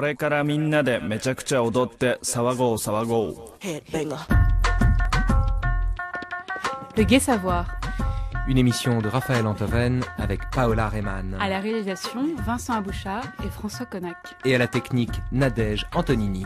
Le Savoir. Une émission de Raphaël Antoven avec Paola Reyman. À la réalisation, Vincent Abouchard et François Connac. Et à la technique, Nadège Antonini.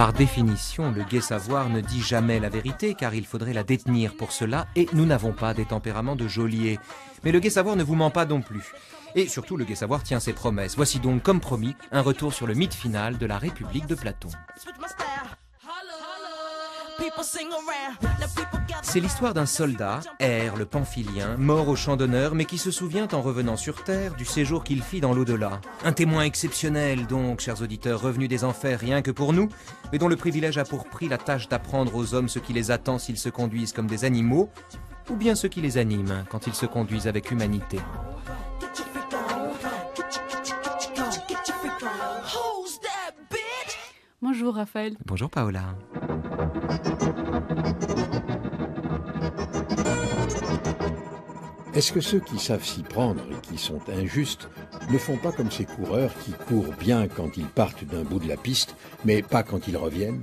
Par définition, le gai savoir ne dit jamais la vérité car il faudrait la détenir pour cela et nous n'avons pas des tempéraments de geôlier. Mais le gai savoir ne vous ment pas non plus. Et surtout, le gai savoir tient ses promesses. Voici donc, comme promis, un retour sur le mythe final de la République de Platon. C'est l'histoire d'un soldat, R, le pamphilien, mort au champ d'honneur, mais qui se souvient en revenant sur Terre du séjour qu'il fit dans l'au-delà. Un témoin exceptionnel, donc, chers auditeurs, revenu des enfers rien que pour nous, mais dont le privilège a pour prix la tâche d'apprendre aux hommes ce qui les attend s'ils se conduisent comme des animaux, ou bien ce qui les anime quand ils se conduisent avec humanité. Bonjour Raphaël. Bonjour Paola. Est-ce que ceux qui savent s'y prendre et qui sont injustes ne font pas comme ces coureurs qui courent bien quand ils partent d'un bout de la piste, mais pas quand ils reviennent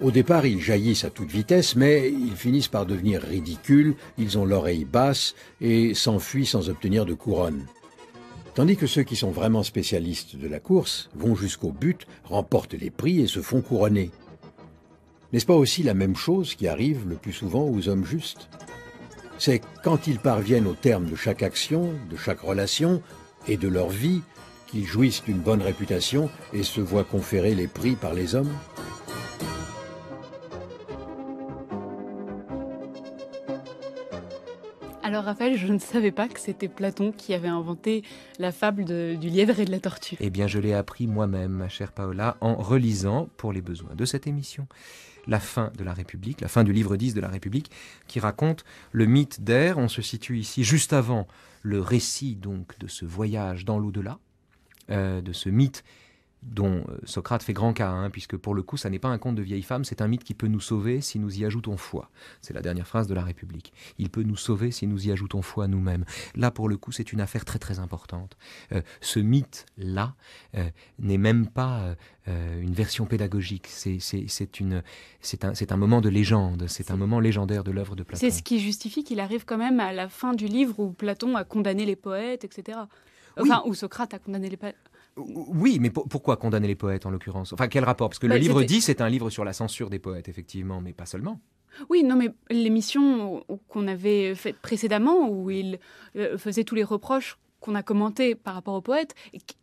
Au départ, ils jaillissent à toute vitesse, mais ils finissent par devenir ridicules, ils ont l'oreille basse et s'enfuient sans obtenir de couronne. Tandis que ceux qui sont vraiment spécialistes de la course vont jusqu'au but, remportent les prix et se font couronner. N'est-ce pas aussi la même chose qui arrive le plus souvent aux hommes justes C'est quand ils parviennent au terme de chaque action, de chaque relation et de leur vie, qu'ils jouissent d'une bonne réputation et se voient conférer les prix par les hommes Alors Raphaël, je ne savais pas que c'était Platon qui avait inventé la fable du lièvre et de la tortue. Eh bien, je l'ai appris moi-même, ma chère Paola, en relisant, pour les besoins de cette émission, la fin de la République, la fin du livre 10 de la République, qui raconte le mythe d'Air. On se situe ici juste avant le récit donc de ce voyage dans l'au-delà, euh, de ce mythe dont euh, Socrate fait grand cas, hein, puisque pour le coup, ça n'est pas un conte de vieille femme, c'est un mythe qui peut nous sauver si nous y ajoutons foi. C'est la dernière phrase de la République. Il peut nous sauver si nous y ajoutons foi nous-mêmes. Là, pour le coup, c'est une affaire très très importante. Euh, ce mythe-là euh, n'est même pas une version pédagogique, c'est un, un moment de légende, c'est un moment légendaire de l'œuvre de Platon. C'est ce qui justifie qu'il arrive quand même à la fin du livre où Platon a condamné les poètes, etc. Enfin, où Socrate a condamné les, oui, mais pourquoi condamner les poètes en l'occurrence Enfin, quel rapport Parce que le bah, livre 10 est un livre sur la censure des poètes, effectivement, mais pas seulement. Oui, non, mais l'émission qu'on avait faite précédemment, où il euh, faisait tous les reproches qu'on a commentés par rapport aux poètes,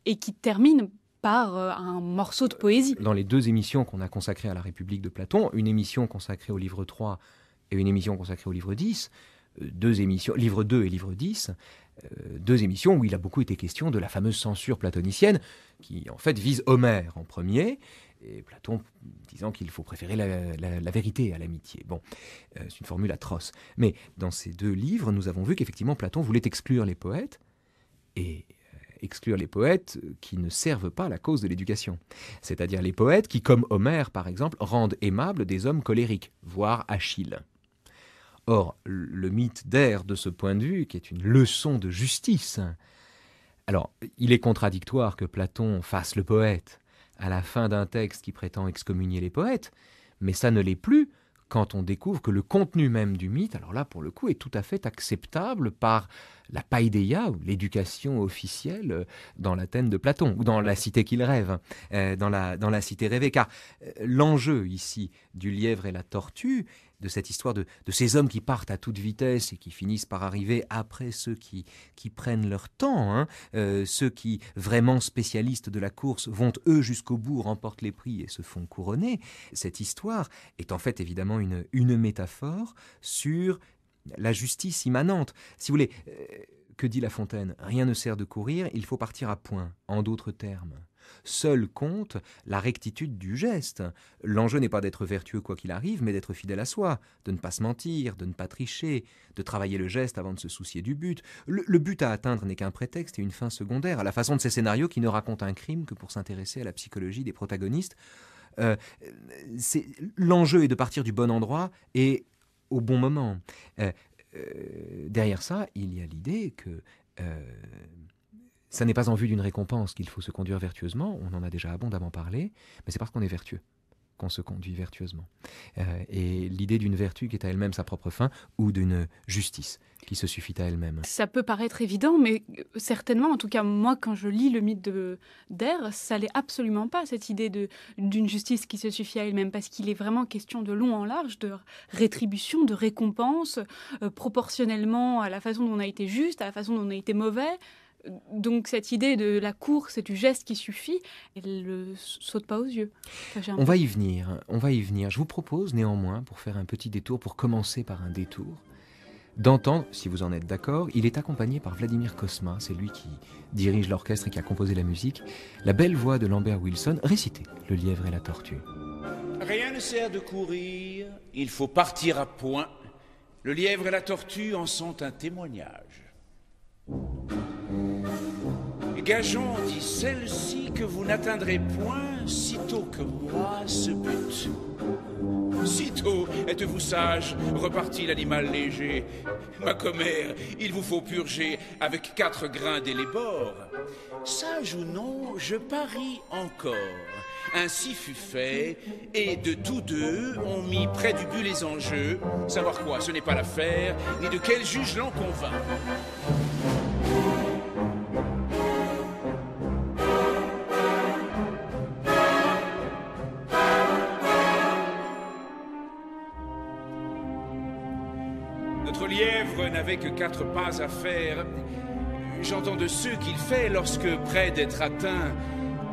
et qui termine par euh, un morceau de poésie. Dans les deux émissions qu'on a consacrées à la République de Platon, une émission consacrée au livre 3 et une émission consacrée au livre 10, euh, deux émissions, livre 2 et livre 10, euh, deux émissions où il a beaucoup été question de la fameuse censure platonicienne, qui en fait vise Homère en premier, et Platon disant qu'il faut préférer la, vérité à l'amitié. Bon, euh, c'est une formule atroce. Mais dans ces deux livres, nous avons vu qu'effectivement Platon voulait exclure les poètes, et euh, exclure les poètes qui ne servent pas la cause de l'éducation. C'est-à-dire les poètes qui, comme Homère par exemple, rendent aimables des hommes colériques, voire Achille. Or, le mythe d'Air, de ce point de vue, qui est une leçon de justice, alors, il est contradictoire que Platon fasse le poète à la fin d'un texte qui prétend excommunier les poètes, mais ça ne l'est plus quand on découvre que le contenu même du mythe, alors là pour le coup, est tout à fait acceptable par la paideia, ou l'éducation officielle euh, dans l'Athènes de Platon, ou dans la cité qu'il rêve, hein, euh, dans la, dans la cité rêvée. Car euh, l'enjeu ici du lièvre et la tortue, de cette histoire de, ces hommes qui partent à toute vitesse et qui finissent par arriver après ceux qui, prennent leur temps. Hein. Euh, ceux qui, vraiment spécialistes de la course, vont eux jusqu'au bout, remportent les prix et se font couronner. Cette histoire est en fait évidemment une, une métaphore sur la justice immanente. Si vous voulez, euh, que dit La Fontaine Rien ne sert de courir, il faut partir à point, en d'autres termes. Seul compte la rectitude du geste. L'enjeu n'est pas d'être vertueux quoi qu'il arrive, mais d'être fidèle à soi, de ne pas se mentir, de ne pas tricher, de travailler le geste avant de se soucier du but. Le, but à atteindre n'est qu'un prétexte et une fin secondaire, à la façon de ces scénarios qui ne racontent un crime que pour s'intéresser à la psychologie des protagonistes. Euh, l'enjeu est de partir du bon endroit et au bon moment. Euh, euh, derrière ça, il y a l'idée que ça n'est pas en vue d'une récompense qu'il faut se conduire vertueusement, on en a déjà abondamment parlé, mais c'est parce qu'on est vertueux qu'on se conduit vertueusement. Euh, et l'idée d'une vertu qui est à elle-même sa propre fin ou d'une justice qui se suffit à elle-même. Ça peut paraître évident, mais euh, certainement, en tout cas moi, quand je lis le mythe d'Air, ça l'est absolument pas, cette idée d'une justice qui se suffit à elle-même, parce qu'il est vraiment question de long en large, de rétribution, de récompense, euh, proportionnellement à la façon dont on a été juste, à la façon dont on a été mauvais donc cette idée de la course et du geste qui suffit, elle ne saute pas aux yeux. on va y venir, hein. on va y venir. Je vous propose néanmoins, pour faire un petit détour, pour commencer par un détour, d'entendre, si vous en êtes d'accord, il est accompagné par Vladimir Kosma, c'est lui qui dirige l'orchestre et qui a composé la musique, la belle voix de Lambert Wilson réciter Le lièvre et la tortue. Rien ne sert de courir, il faut partir à point. Le lièvre et la tortue en sont un témoignage. Gageant dit celle-ci, que vous n'atteindrez point, sitôt que moi, ce but. Sitôt, êtes-vous sage, repartit l'animal léger. Ma commère, il vous faut purger avec quatre grains bords. »« Sage ou non, je parie encore. Ainsi fut fait, et de tous deux on mit près du but les enjeux. Savoir quoi, ce n'est pas l'affaire, ni de quel juge l'en convainc. que quatre pas à faire. J'entends de ceux qu'il fait lorsque, près d'être atteint,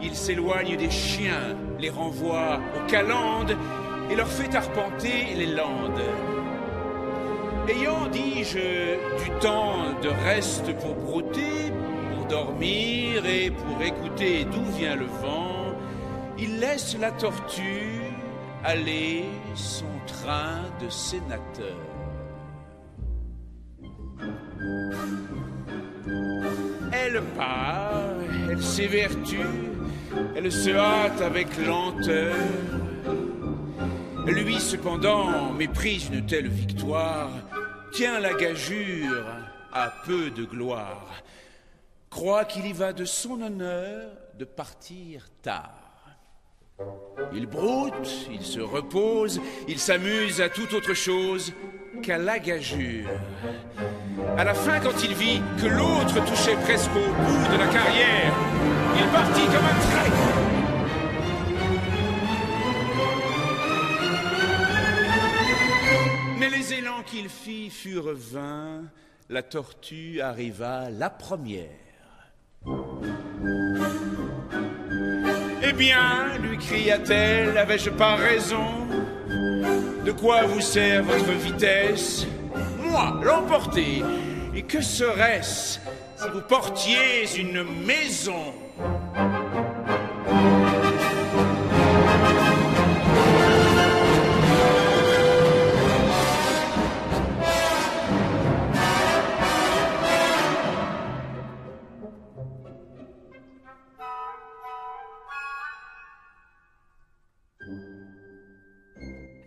il s'éloigne des chiens, les renvoie aux calandes et leur fait arpenter les landes. Ayant, dis-je, du temps de reste pour brouter, pour dormir et pour écouter d'où vient le vent, il laisse la tortue aller son train de sénateur. Elle part, elle s'évertue, elle se hâte avec lenteur. Lui cependant méprise une telle victoire, tient la gageure à peu de gloire, croit qu'il y va de son honneur de partir tard. Il broute, il se repose, il s'amuse à tout autre chose qu'à la gageure. À la fin, quand il vit que l'autre touchait presque au bout de la carrière, il partit comme un traître. Mais les élans qu'il fit furent vains, la tortue arriva la première. Eh bien, lui cria-t-elle, avais-je pas raison De quoi vous sert votre vitesse l'emporter. Et que serait-ce si vous portiez une maison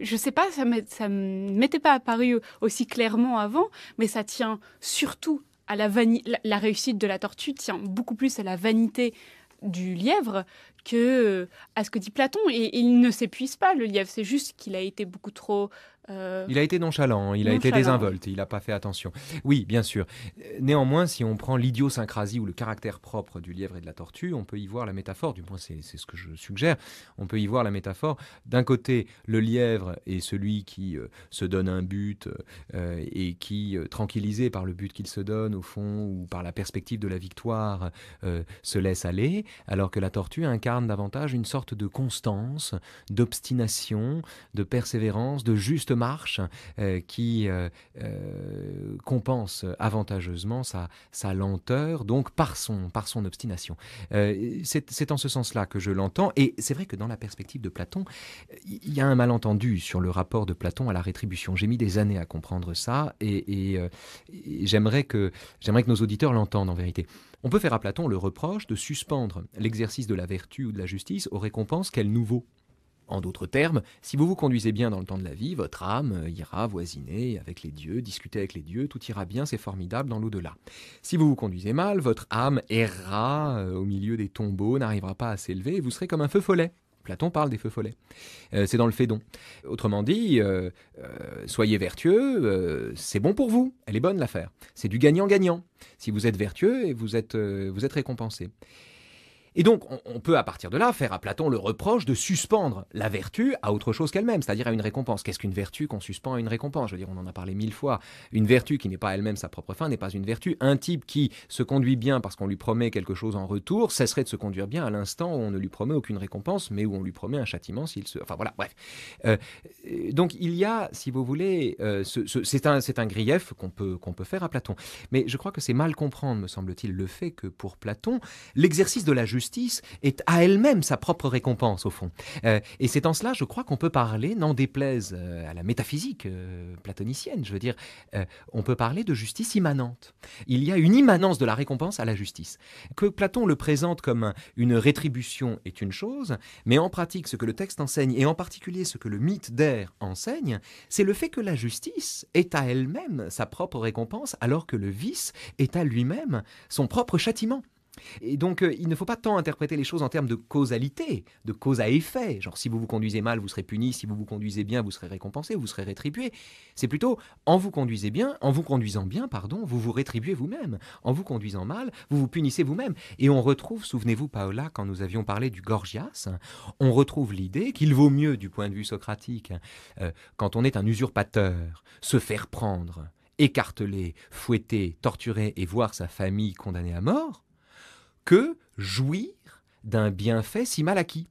je ne sais pas, ça ne m'était pas apparu aussi clairement avant, mais ça tient surtout à la La, réussite de la tortue tient beaucoup plus à la vanité du lièvre que euh, à ce que dit Platon. et il ne s'épuise pas, le lièvre. C'est juste qu'il a été beaucoup trop euh, il a été nonchalant, hein. il a été désinvolte, il n'a pas fait attention. Oui, bien sûr. Néanmoins, si on prend l'idiosyncrasie ou le caractère propre du lièvre et de la tortue, on peut y voir la métaphore, du moins c'est ce que je suggère, on peut y voir la métaphore. D'un côté, le lièvre est celui qui euh, se donne un but euh, et qui, tranquillisé par le but qu'il se donne au fond ou par la perspective de la victoire, se laisse aller, alors que la tortue incarne davantage une sorte de constance, d'obstination, de persévérance, de juste marche euh, qui euh, euh, compense avantageusement sa, sa lenteur, donc par son, par son obstination. c'est en ce sens-là que je l'entends, et c'est vrai que dans la perspective de Platon, il y a un malentendu sur le rapport de Platon à la rétribution. J'ai mis des années à comprendre ça, et, j'aimerais que, que nos auditeurs l'entendent en vérité. On peut faire à Platon le reproche de suspendre l'exercice de la vertu ou de la justice aux récompenses qu'elle nous vaut. En d'autres termes, si vous vous conduisez bien dans le temps de la vie, votre âme euh, ira voisiner avec les dieux, discuter avec les dieux, tout ira bien, c'est formidable dans l'au-delà. Si vous vous conduisez mal, votre âme errera euh, au milieu des tombeaux, n'arrivera pas à s'élever vous serez comme un feu follet. Platon parle des feux follets. Euh, c'est dans le Phédon. Autrement dit, soyez vertueux, c'est bon pour vous. Elle est bonne l'affaire. C'est du gagnant-gagnant. Si vous êtes vertueux, vous êtes, vous êtes récompensé. Et donc, on, peut à partir de là faire à Platon le reproche de suspendre la vertu à autre chose qu'elle-même, c'est-à-dire à une récompense. Qu'est-ce qu'une vertu qu'on suspend à une récompense Je veux dire, on en a parlé mille fois. Une vertu qui n'est pas elle-même sa propre fin n'est pas une vertu. Un type qui se conduit bien parce qu'on lui promet quelque chose en retour cesserait de se conduire bien à l'instant où on ne lui promet aucune récompense, mais où on lui promet un châtiment s'il se. Enfin voilà, bref. Euh, donc il y a, si vous voulez, euh, c'est un, grief qu'on peut, qu'on peut faire à Platon. Mais je crois que c'est mal comprendre, me semble-t-il, le fait que pour Platon, l'exercice de la justice est à elle-même sa propre récompense, au fond. Euh, et c'est en cela, je crois, qu'on peut parler, n'en déplaise euh, à la métaphysique euh, platonicienne, je veux dire, on peut parler de justice immanente. Il y a une immanence de la récompense à la justice. Que Platon le présente comme une rétribution est une chose, mais en pratique, ce que le texte enseigne, et en particulier ce que le mythe d'Air enseigne, c'est le fait que la justice est à elle-même sa propre récompense, alors que le vice est à lui-même son propre châtiment. Et donc, euh, il ne faut pas tant interpréter les choses en termes de causalité, de cause à effet. Genre, si vous vous conduisez mal, vous serez puni, si vous vous conduisez bien, vous serez récompensé, vous serez rétribué. C'est plutôt, en vous conduisez bien, en vous conduisant bien, pardon, vous vous rétribuez vous-même. En vous conduisant mal, vous vous punissez vous-même. Et on retrouve, souvenez-vous, Paola, quand nous avions parlé du Gorgias, on retrouve l'idée qu'il vaut mieux, du point de vue socratique, euh, quand on est un usurpateur, se faire prendre, écarteler, fouetter, torturer et voir sa famille condamnée à mort, que jouir d'un bienfait si mal acquis.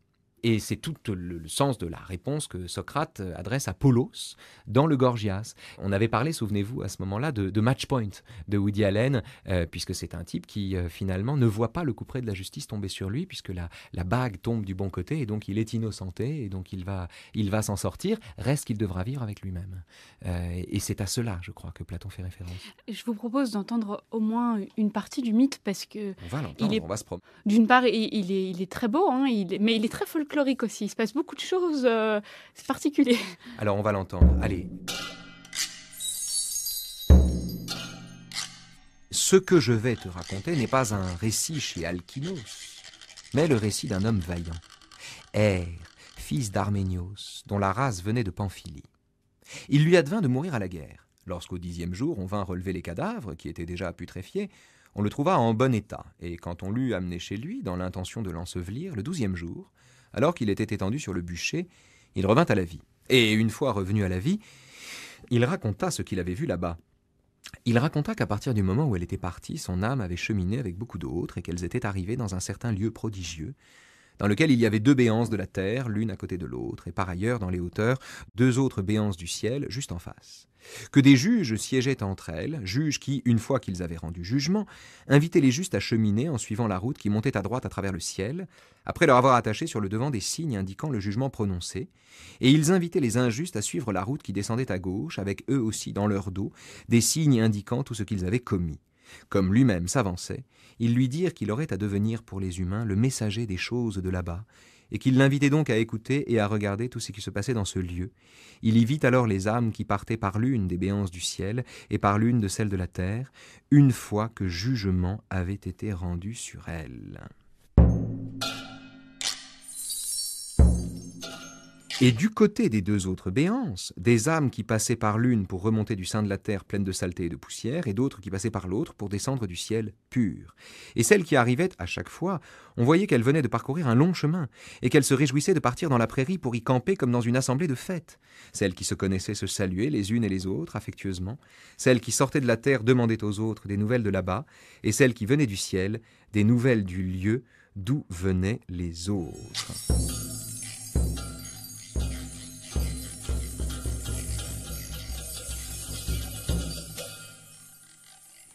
Et c'est tout le, sens de la réponse que Socrate euh, adresse à Polos dans le Gorgias. On avait parlé, souvenez-vous, à ce moment-là, de, de, Match Point de Woody Allen, euh, puisque c'est un type qui euh, finalement ne voit pas le couperet de la justice tomber sur lui, puisque la, la bague tombe du bon côté, et donc il est innocenté, et donc il va, il va s'en sortir. Reste qu'il devra vivre avec lui-même. et c'est à cela, je crois, que Platon fait référence. Je vous propose d'entendre au moins une partie du mythe, parce que... On va l'entendre, on va se promener. D'une part, il, est, il est très beau, hein, il mais il est très folklorique il se passe beaucoup de choses euh, particulières. Alors on va l'entendre. Allez. Ce que je vais te raconter n'est pas un récit chez Alkinos, mais le récit d'un homme vaillant, Er, fils d'Arménios, dont la race venait de Pamphylie. Il lui advint de mourir à la guerre. Lorsqu'au dixième jour on vint relever les cadavres, qui étaient déjà putréfiés, on le trouva en bon état, et quand on l'eut amené chez lui, dans l'intention de l'ensevelir, le douzième jour, alors qu'il était étendu sur le bûcher, il revint à la vie. Et une fois revenu à la vie, il raconta ce qu'il avait vu là-bas. Il raconta qu'à partir du moment où elle était partie, son âme avait cheminé avec beaucoup d'autres et qu'elles étaient arrivées dans un certain lieu prodigieux, dans lequel il y avait deux béances de la terre, l'une à côté de l'autre, et par ailleurs, dans les hauteurs, deux autres béances du ciel, juste en face. Que des juges siégeaient entre elles, juges qui, une fois qu'ils avaient rendu jugement, invitaient les justes à cheminer en suivant la route qui montait à droite à travers le ciel, après leur avoir attaché sur le devant des signes indiquant le jugement prononcé, et ils invitaient les injustes à suivre la route qui descendait à gauche, avec eux aussi dans leur dos des signes indiquant tout ce qu'ils avaient commis. Comme lui-même s'avançait, ils lui dirent qu'il aurait à devenir pour les humains le messager des choses de là-bas, et qu'il l'invitait donc à écouter et à regarder tout ce qui se passait dans ce lieu. Il y vit alors les âmes qui partaient par l'une des béances du ciel et par l'une de celles de la terre, une fois que jugement avait été rendu sur elles. Et du côté des deux autres béances, des âmes qui passaient par l'une pour remonter du sein de la terre pleine de saleté et de poussière, et d'autres qui passaient par l'autre pour descendre du ciel pur. Et celles qui arrivaient à chaque fois, on voyait qu'elles venaient de parcourir un long chemin, et qu'elles se réjouissaient de partir dans la prairie pour y camper comme dans une assemblée de fêtes. Celles qui se connaissaient se saluaient les unes et les autres affectueusement, celles qui sortaient de la terre demandaient aux autres des nouvelles de là-bas, et celles qui venaient du ciel, des nouvelles du lieu d'où venaient les autres.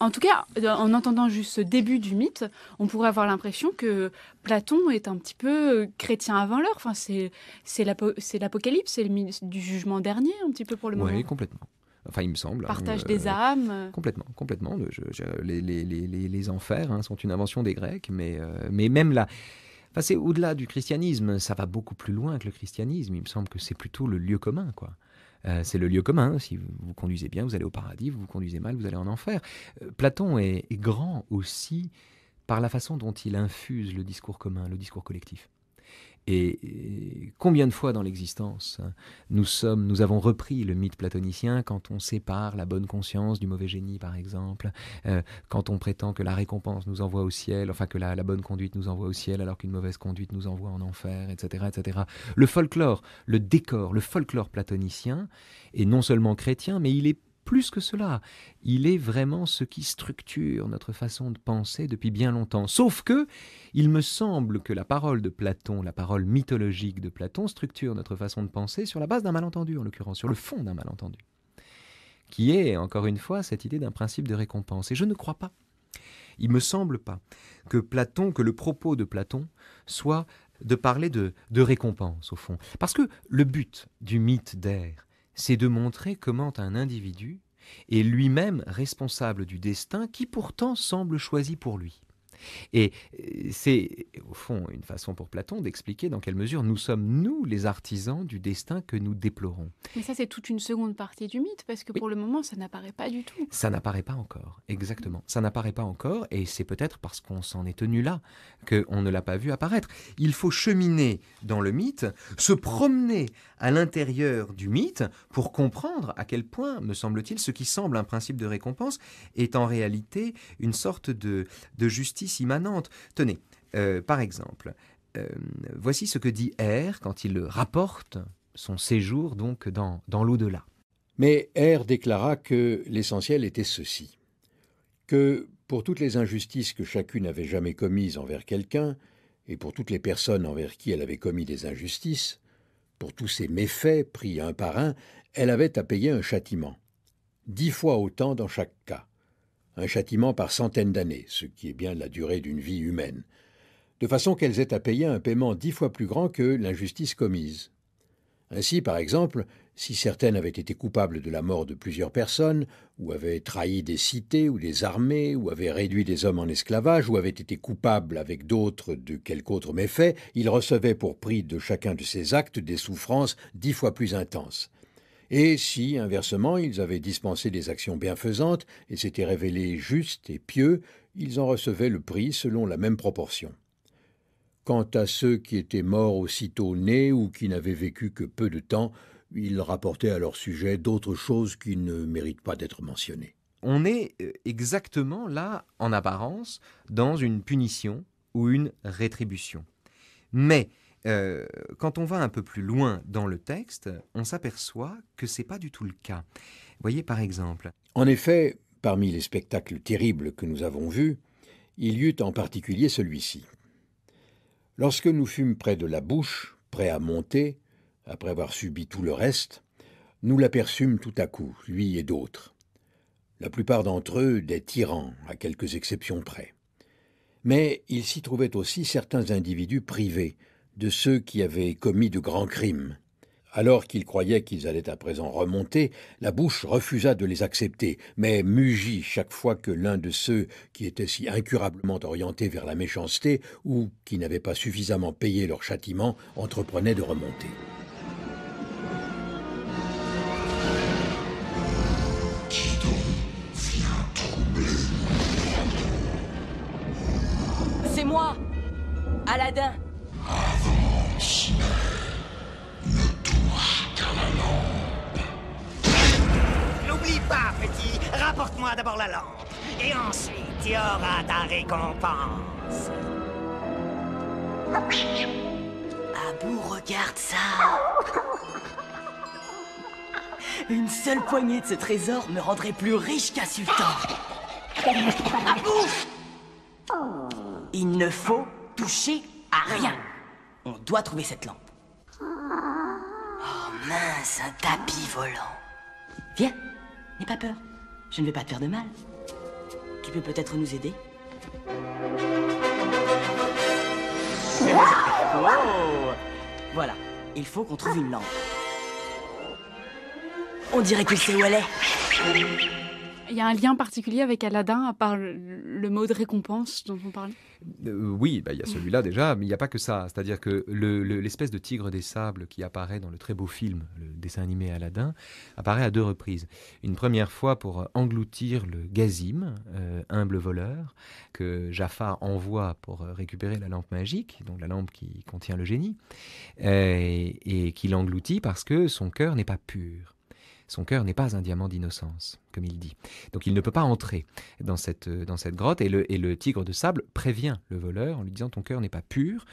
En tout cas, euh, en entendant juste ce début du mythe, on pourrait avoir l'impression que Platon est un petit peu euh, chrétien avant l'heure. Enfin, c'est l'apocalypse, c'est le mythe du jugement dernier, un petit peu pour le moment. Oui, complètement. Enfin, il me semble. Hein, Partage des euh, âmes. Complètement, complètement. les, enfers hein, sont une invention des Grecs, mais, même là. Enfin, c'est au-delà du christianisme. Ça va beaucoup plus loin que le christianisme. Il me semble que c'est plutôt le lieu commun, quoi. Euh, c'est le lieu commun. Si vous, conduisez bien, vous allez au paradis. Vous vous conduisez mal, vous allez en enfer. Euh, Platon est, grand aussi par la façon dont il infuse le discours commun, le discours collectif. Et combien de fois dans l'existence hein, nous sommes, nous avons repris le mythe platonicien quand on sépare la bonne conscience du mauvais génie, par exemple, euh, quand on prétend que la récompense nous envoie au ciel, enfin que la, bonne conduite nous envoie au ciel, alors qu'une mauvaise conduite nous envoie en enfer, etc., etc. Le folklore, le décor, le folklore platonicien est non seulement chrétien, mais il est plus que cela. Il est vraiment ce qui structure notre façon de penser depuis bien longtemps. Sauf que, il me semble que la parole de Platon, la parole mythologique de Platon, structure notre façon de penser sur la base d'un malentendu, en l'occurrence, sur le fond d'un malentendu, qui est, encore une fois, cette idée d'un principe de récompense. Et je ne crois pas. Il me semble pas que Platon, que le propos de Platon soit de parler de, de récompense, au fond. Parce que le but du mythe d'Air, c'est de montrer comment un individu est lui-même responsable du destin qui pourtant semble choisi pour lui. Et euh, c'est, au fond, une façon pour Platon d'expliquer dans quelle mesure nous sommes, nous, les artisans du destin que nous déplorons. Mais ça, c'est toute une seconde partie du mythe, parce que pour le moment, ça n'apparaît pas du tout. Ça n'apparaît pas encore, exactement. Ça n'apparaît pas encore, et c'est peut-être parce qu'on s'en est tenu là qu'on ne l'a pas vu apparaître. Il faut cheminer dans le mythe, se promener à l'intérieur du mythe pour comprendre à quel point, me semble-t-il, ce qui semble un principe de récompense est en réalité une sorte de justice immanente. Tenez, euh, par exemple, euh, voici ce que dit R quand il rapporte son séjour donc dans, dans l'au-delà. Mais R déclara que l'essentiel était ceci que pour toutes les injustices que chacune avait jamais commises envers quelqu'un, et pour toutes les personnes envers qui elle avait commis des injustices, pour tous ces méfaits pris un par un, elle avait à payer un châtiment, dix fois autant dans chaque cas un châtiment par centaines d'années, ce qui est bien la durée d'une vie humaine, de façon qu'elles aient à payer un paiement dix fois plus grand que l'injustice commise. Ainsi, par exemple, si certaines avaient été coupables de la mort de plusieurs personnes, ou avaient trahi des cités ou des armées, ou avaient réduit des hommes en esclavage, ou avaient été coupables avec d'autres de quelque autre méfait, ils recevaient pour prix de chacun de ces actes des souffrances dix fois plus intenses et si, inversement, ils avaient dispensé des actions bienfaisantes et s'étaient révélés justes et pieux, ils en recevaient le prix selon la même proportion. Quant à ceux qui étaient morts aussitôt nés ou qui n'avaient vécu que peu de temps, ils rapportaient à leur sujet d'autres choses qui ne méritent pas d'être mentionnées. On est euh, exactement là, en apparence, dans une punition ou une rétribution. Mais euh, quand on va un peu plus loin dans le texte, on s'aperçoit que ce n'est pas du tout le cas. Voyez par exemple. En effet, parmi les spectacles terribles que nous avons vus, il y eut en particulier celui-ci. Lorsque nous fûmes près de la bouche, prêts à monter, après avoir subi tout le reste, nous l'aperçûmes tout à coup, lui et d'autres. La plupart d'entre eux des tyrans, à quelques exceptions près. Mais il s'y trouvait aussi certains individus privés, de ceux qui avaient commis de grands crimes. Alors qu'ils croyaient qu'ils allaient à présent remonter, la bouche refusa de les accepter, mais mugit chaque fois que l'un de ceux qui étaient si incurablement orientés vers la méchanceté ou qui n'avaient pas suffisamment payé leur châtiment entreprenait de remonter. C'est moi, Aladdin ne touche qu'à la lampe. N'oublie pas, petit, rapporte-moi d'abord la lampe. Et ensuite, tu auras ta récompense. Abou, regarde ça. Une seule poignée de ce trésor me rendrait plus riche qu'un Sultan. Abou oh. Il ne faut toucher à rien. On doit trouver cette lampe. Oh mince, un tapis volant. Viens, n'aie pas peur. Je ne vais pas te faire de mal. Tu peux peut-être nous aider oh Voilà, il faut qu'on trouve une lampe. On dirait qu'il sait où elle est. Il y a un lien particulier avec Aladdin, à part le, mot de récompense dont on parlait euh, oui, bah, il y a celui-là déjà, mais il n'y a pas que ça. C'est-à-dire que l'espèce de tigre des sables qui apparaît dans le très beau film, le dessin animé Aladdin, apparaît à deux reprises. Une première fois pour euh, engloutir le Gazim, euh, humble voleur, que Jafar envoie pour récupérer la lampe magique, donc la lampe qui contient le génie, et, et qui l'engloutit parce que son cœur n'est pas pur. Son cœur n'est pas un diamant d'innocence, comme il dit. Donc il ne peut pas entrer dans cette, dans cette grotte. Et le, et le tigre de sable prévient le voleur en lui disant Ton cœur n'est pas pur,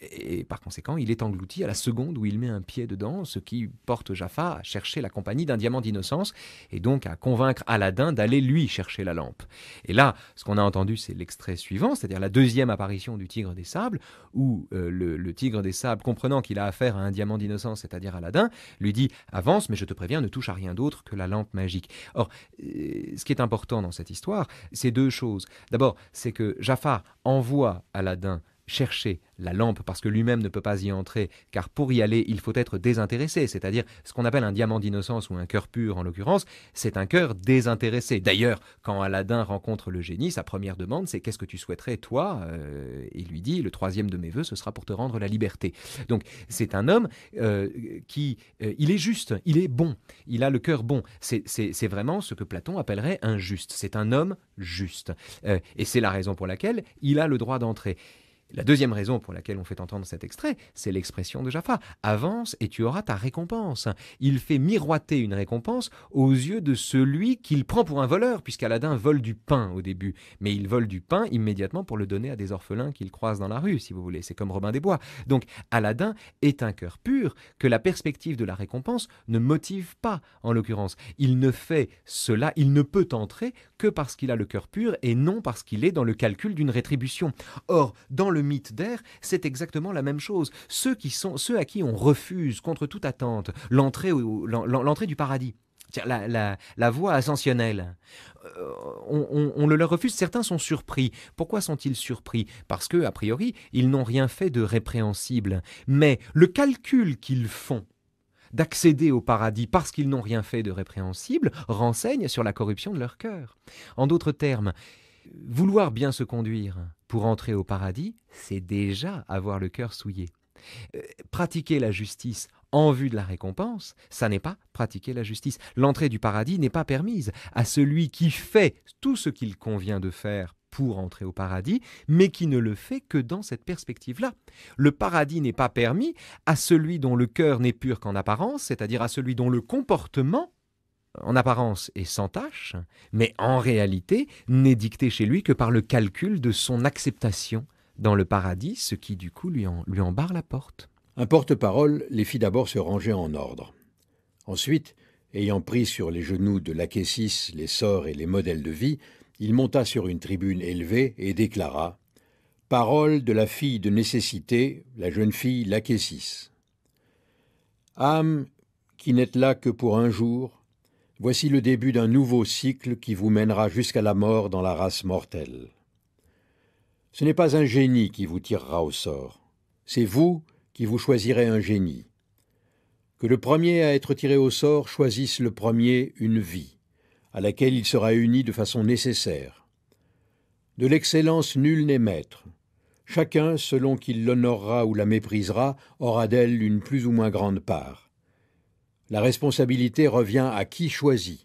et par conséquent, il est englouti à la seconde où il met un pied dedans, ce qui porte Jaffa à chercher la compagnie d'un diamant d'innocence, et donc à convaincre Aladdin d'aller lui chercher la lampe. Et là, ce qu'on a entendu, c'est l'extrait suivant, c'est-à-dire la deuxième apparition du Tigre des Sables, où euh, le, Tigre des Sables, comprenant qu'il a affaire à un diamant d'innocence, c'est-à-dire Aladdin, lui dit Avance, mais je te préviens, ne touche à rien d'autre que la lampe magique. Or, euh, ce qui est important dans cette histoire, c'est deux choses. D'abord, c'est que Jaffa envoie Aladdin chercher la lampe parce que lui-même ne peut pas y entrer, car pour y aller, il faut être désintéressé, c'est-à-dire ce qu'on appelle un diamant d'innocence ou un cœur pur en l'occurrence, c'est un cœur désintéressé. D'ailleurs, quand Aladdin rencontre le génie, sa première demande c'est qu'est-ce que tu souhaiterais toi Et euh, lui dit, le troisième de mes voeux, ce sera pour te rendre la liberté. Donc c'est un homme euh, qui, euh, il est juste, il est bon, il a le cœur bon. C'est vraiment ce que Platon appellerait un juste. C'est un homme juste. et c'est la raison pour laquelle il a le droit d'entrer. La deuxième raison pour laquelle on fait entendre cet extrait, c'est l'expression de Jaffa. Avance et tu auras ta récompense. Il fait miroiter une récompense aux yeux de celui qu'il prend pour un voleur, puisqu'Aladin vole du pain au début. Mais il vole du pain immédiatement pour le donner à des orphelins qu'il croise dans la rue, si vous voulez. C'est comme Robin des Bois. Donc Aladin est un cœur pur que la perspective de la récompense ne motive pas, en l'occurrence. Il ne fait cela, il ne peut entrer que parce qu'il a le cœur pur et non parce qu'il est dans le calcul d'une rétribution. Or, dans le le mythe d'Air, c'est exactement la même chose. Ceux, qui sont, ceux à qui on refuse, contre toute attente, l'entrée du paradis. La, la, voie ascensionnelle. Euh, on, le leur refuse, certains sont surpris. Pourquoi sont-ils surpris Parce que, a priori, ils n'ont rien fait de répréhensible. Mais le calcul qu'ils font d'accéder au paradis parce qu'ils n'ont rien fait de répréhensible renseigne sur la corruption de leur cœur. En d'autres termes, Vouloir bien se conduire pour entrer au paradis, c'est déjà avoir le cœur souillé. Euh, pratiquer la justice en vue de la récompense, ça n'est pas pratiquer la justice. L'entrée du paradis n'est pas permise à celui qui fait tout ce qu'il convient de faire pour entrer au paradis, mais qui ne le fait que dans cette perspective-là. Le paradis n'est pas permis à celui dont le cœur n'est pur qu'en apparence, c'est-à-dire à celui dont le comportement en apparence et sans tâche, mais en réalité n'est dicté chez lui que par le calcul de son acceptation dans le paradis, ce qui du coup lui en, barre la porte. Un porte-parole les fit d'abord se ranger en ordre. Ensuite, ayant pris sur les genoux de l'Akésis les sorts et les modèles de vie, il monta sur une tribune élevée et déclara Parole de la fille de nécessité, la jeune fille Lachesis. Âme qui n'est là que pour un jour, Voici le début d'un nouveau cycle qui vous mènera jusqu'à la mort dans la race mortelle. Ce n'est pas un génie qui vous tirera au sort, c'est vous qui vous choisirez un génie. Que le premier à être tiré au sort choisisse le premier une vie, à laquelle il sera uni de façon nécessaire. De l'excellence nul n'est maître, chacun, selon qu'il l'honorera ou la méprisera, aura d'elle une plus ou moins grande part. La responsabilité revient à qui choisit.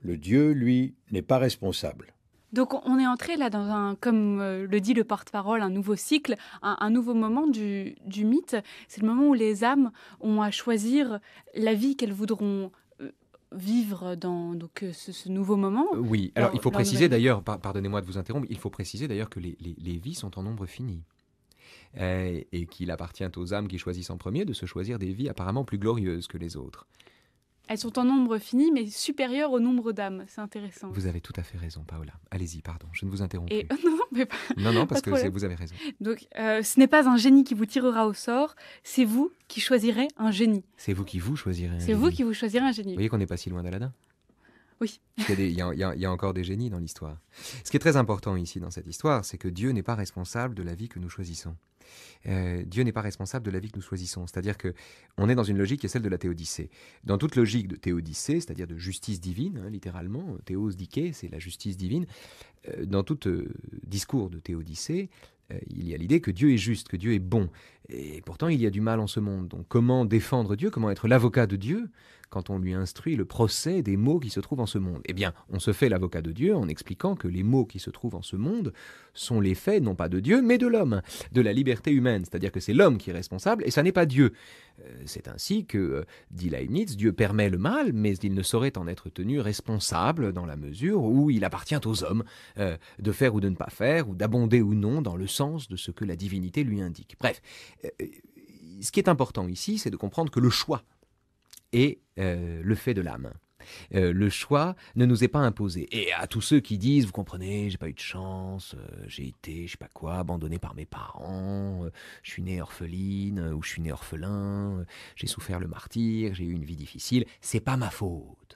Le Dieu, lui, n'est pas responsable. Donc on est entré là dans un, comme euh, le dit le porte-parole, un nouveau cycle, un, nouveau moment du, du mythe. C'est le moment où les âmes ont à choisir la vie qu'elles voudront euh, vivre dans donc, euh, ce, nouveau moment. Oui, alors, il faut préciser d'ailleurs, pardonnez-moi de vous interrompre, il faut préciser d'ailleurs que les vies sont en nombre fini. Euh, et qu'il appartient aux âmes qui choisissent en premier de se choisir des vies apparemment plus glorieuses que les autres. Elles sont en nombre fini, mais supérieures au nombre d'âmes. C'est intéressant. Vous avez tout à fait raison, Paola. Allez-y, pardon, je ne vous interromps et, plus. Non, mais pas, non, non, parce que vous avez raison. Donc, euh, ce n'est pas un génie qui vous tirera au sort, c'est vous qui choisirez un génie. C'est vous qui vous choisirez C'est vous qui vous choisirez un génie. Vous voyez qu'on n'est pas si loin d'Aladin. Oui. Il y, a, encore des génies dans l'histoire. Ce qui est très important ici dans cette histoire, c'est que Dieu n'est pas responsable de la vie que nous choisissons. Euh, Dieu n'est pas responsable de la vie que nous choisissons. C'est-à-dire que on est dans une logique qui est celle de la théodicée. Dans toute logique de théodicée, c'est-à-dire de justice divine, hein, littéralement, théos d'iké, c'est la justice divine, euh, dans tout euh, discours de théodicée, il y a l'idée que Dieu est juste, que Dieu est bon. Et pourtant, il y a du mal en ce monde. Donc comment défendre Dieu Comment être l'avocat de Dieu quand on lui instruit le procès des mots qui se trouvent en ce monde Eh bien, on se fait l'avocat de Dieu en expliquant que les mots qui se trouvent en ce monde sont les faits non pas de Dieu, mais de l'homme, de la liberté humaine. C'est-à-dire que c'est l'homme qui est responsable et ça n'est pas Dieu. Euh, c'est ainsi que, euh, dit Leibniz, Dieu permet le mal, mais il ne saurait en être tenu responsable dans la mesure où il appartient aux hommes euh, de faire ou de ne pas faire, ou d'abonder ou non dans le sens de ce que la divinité lui indique. Bref, euh, euh, ce qui est important ici, c'est de comprendre que le choix est euh, le fait de l'âme. le choix ne nous est pas imposé. Et à tous ceux qui disent, vous comprenez, j'ai pas eu de chance, j'ai été, je sais pas quoi, abandonné par mes parents, je suis né orpheline ou je suis né orphelin, j'ai souffert le martyr, j'ai eu une vie difficile, c'est pas ma faute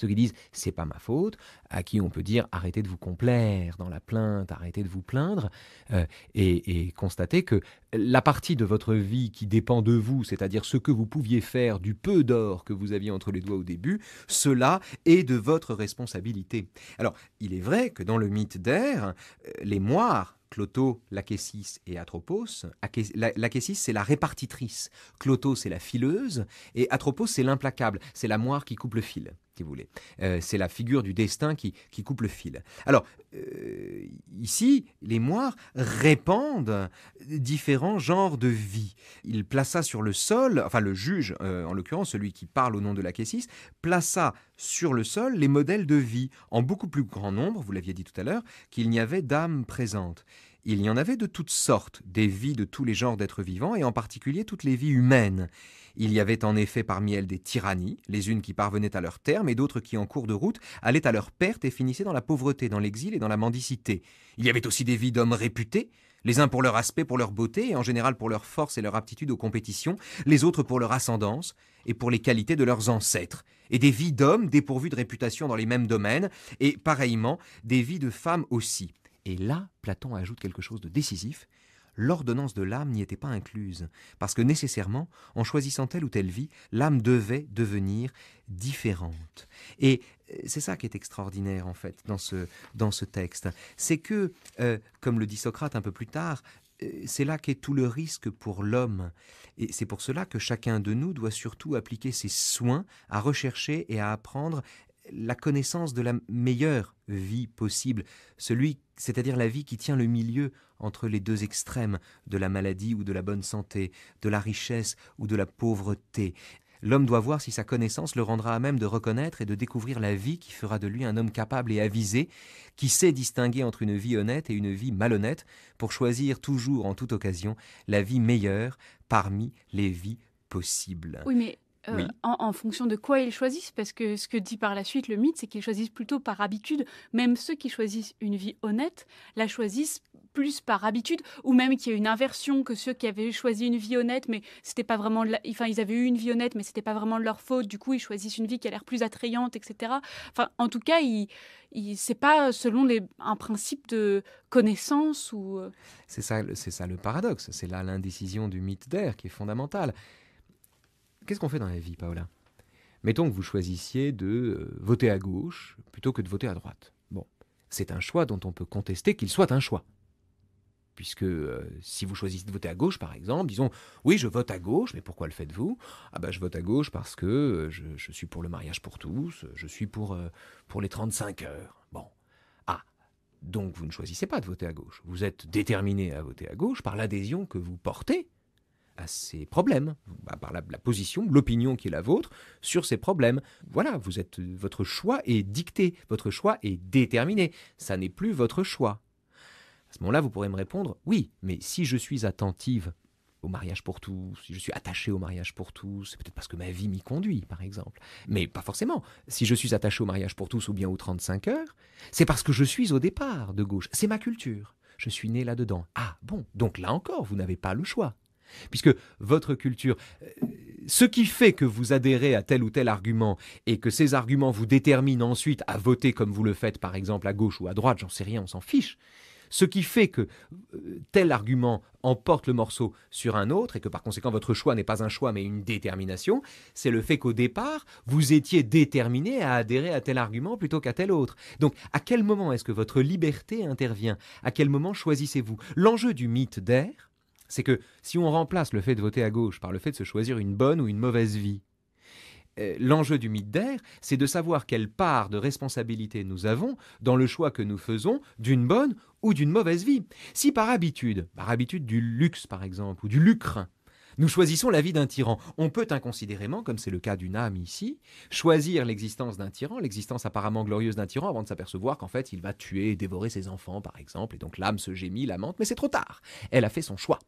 ceux qui disent c'est pas ma faute, à qui on peut dire arrêtez de vous complaire dans la plainte, arrêtez de vous plaindre, euh, et, et constater que la partie de votre vie qui dépend de vous, c'est-à-dire ce que vous pouviez faire du peu d'or que vous aviez entre les doigts au début, cela est de votre responsabilité. Alors, il est vrai que dans le mythe d'Air, euh, les moires Clotho, Lachesis et Atropos. Lachesis, c'est la répartitrice. Clotho, c'est la fileuse. Et Atropos, c'est l'implacable. C'est la moire qui coupe le fil vous euh, c'est la figure du destin qui, coupe le fil. Alors, euh, ici, les moires répandent différents genres de vie. Il plaça sur le sol, enfin le juge, euh, en l'occurrence celui qui parle au nom de la caissis, plaça sur le sol les modèles de vie, en beaucoup plus grand nombre, vous l'aviez dit tout à l'heure, qu'il n'y avait d'âmes présentes. Il y en avait de toutes sortes, des vies de tous les genres d'êtres vivants, et en particulier toutes les vies humaines. Il y avait en effet parmi elles des tyrannies, les unes qui parvenaient à leur terme et d'autres qui, en cours de route, allaient à leur perte et finissaient dans la pauvreté, dans l'exil et dans la mendicité. Il y avait aussi des vies d'hommes réputés, les uns pour leur aspect, pour leur beauté, et en général pour leur force et leur aptitude aux compétitions, les autres pour leur ascendance et pour les qualités de leurs ancêtres, et des vies d'hommes dépourvus de réputation dans les mêmes domaines, et pareillement des vies de femmes aussi. Et là, Platon ajoute quelque chose de décisif. L'ordonnance de l'âme n'y était pas incluse, parce que nécessairement, en choisissant telle ou telle vie, l'âme devait devenir différente. Et euh, c'est ça qui est extraordinaire, en fait, dans ce, dans ce texte. C'est que, euh, comme le dit Socrate un peu plus tard, euh, c'est là qu'est tout le risque pour l'homme. Et c'est pour cela que chacun de nous doit surtout appliquer ses soins à rechercher et à apprendre la connaissance de la meilleure vie possible, celui, c'est-à-dire la vie qui tient le milieu entre les deux extrêmes de la maladie ou de la bonne santé, de la richesse ou de la pauvreté. L'homme doit voir si sa connaissance le rendra à même de reconnaître et de découvrir la vie qui fera de lui un homme capable et avisé, qui sait distinguer entre une vie honnête et une vie malhonnête, pour choisir toujours, en toute occasion, la vie meilleure parmi les vies possibles. Oui, mais euh, en, fonction de quoi ils choisissent, parce que ce que dit par la suite le mythe, c'est qu'ils choisissent plutôt par habitude. Même ceux qui choisissent une vie honnête la choisissent plus par habitude, ou même qu'il y a une inversion que ceux qui avaient choisi une vie honnête, mais c'était pas vraiment, enfin ils avaient eu une vie honnête, mais c'était pas vraiment leur faute. Du coup, ils choisissent une vie qui a l'air plus attrayante, etc. en tout cas, ils... c'est pas selon un principe de connaissance ou. Euh. C'est ça, c'est ça le paradoxe. C'est là l'indécision du mythe d'air qui est fondamentale. Qu'est-ce qu'on fait dans la vie, Paola Mettons que vous choisissiez de euh, voter à gauche plutôt que de voter à droite. Bon, c'est un choix dont on peut contester qu'il soit un choix. Puisque euh, si vous choisissez de voter à gauche, par exemple, disons oui, je vote à gauche, mais pourquoi le faites-vous Ah ben, je vote à gauche parce que euh, je, suis pour le mariage pour tous, je suis pour, pour les 35 heures. Bon. Ah, donc vous ne choisissez pas de voter à gauche. Vous êtes déterminé à voter à gauche par l'adhésion que vous portez à ces problèmes, bah, par la, position, l'opinion qui est la vôtre sur ces problèmes. Voilà, vous êtes, votre choix est dicté, votre choix est déterminé. Ça n'est plus votre choix. À ce moment-là, vous pourrez me répondre oui, mais si je suis attentive au mariage pour tous, si je suis attachée au mariage pour tous, c'est peut-être parce que ma vie m'y conduit, par exemple. Mais pas forcément. Si je suis attachée au mariage pour tous ou bien aux 35 heures, c'est parce que je suis au départ de gauche. C'est ma culture. Je suis né là-dedans. Ah bon, donc là encore, vous n'avez pas le choix. Puisque votre culture, euh, ce qui fait que vous adhérez à tel ou tel argument et que ces arguments vous déterminent ensuite à voter comme vous le faites par exemple à gauche ou à droite, j'en sais rien, on s'en fiche. Ce qui fait que euh, tel argument emporte le morceau sur un autre et que par conséquent votre choix n'est pas un choix mais une détermination, c'est le fait qu'au départ, vous étiez déterminé à adhérer à tel argument plutôt qu'à tel autre. Donc à quel moment est-ce que votre liberté intervient À quel moment choisissez-vous L'enjeu du mythe d'air, c'est que si on remplace le fait de voter à gauche par le fait de se choisir une bonne ou une mauvaise vie, euh, L'enjeu du mythe d'air, c'est de savoir quelle part de responsabilité nous avons dans le choix que nous faisons d'une bonne ou d'une mauvaise vie. Si par habitude, par habitude du luxe par exemple, ou du lucre, nous choisissons la vie d'un tyran. On peut inconsidérément, comme c'est le cas d'une âme ici, choisir l'existence d'un tyran, l'existence apparemment glorieuse d'un tyran, avant de s'apercevoir qu'en fait il va tuer et dévorer ses enfants, par exemple, et donc l'âme se gémit, lamente, mais c'est trop tard. Elle a fait son choix.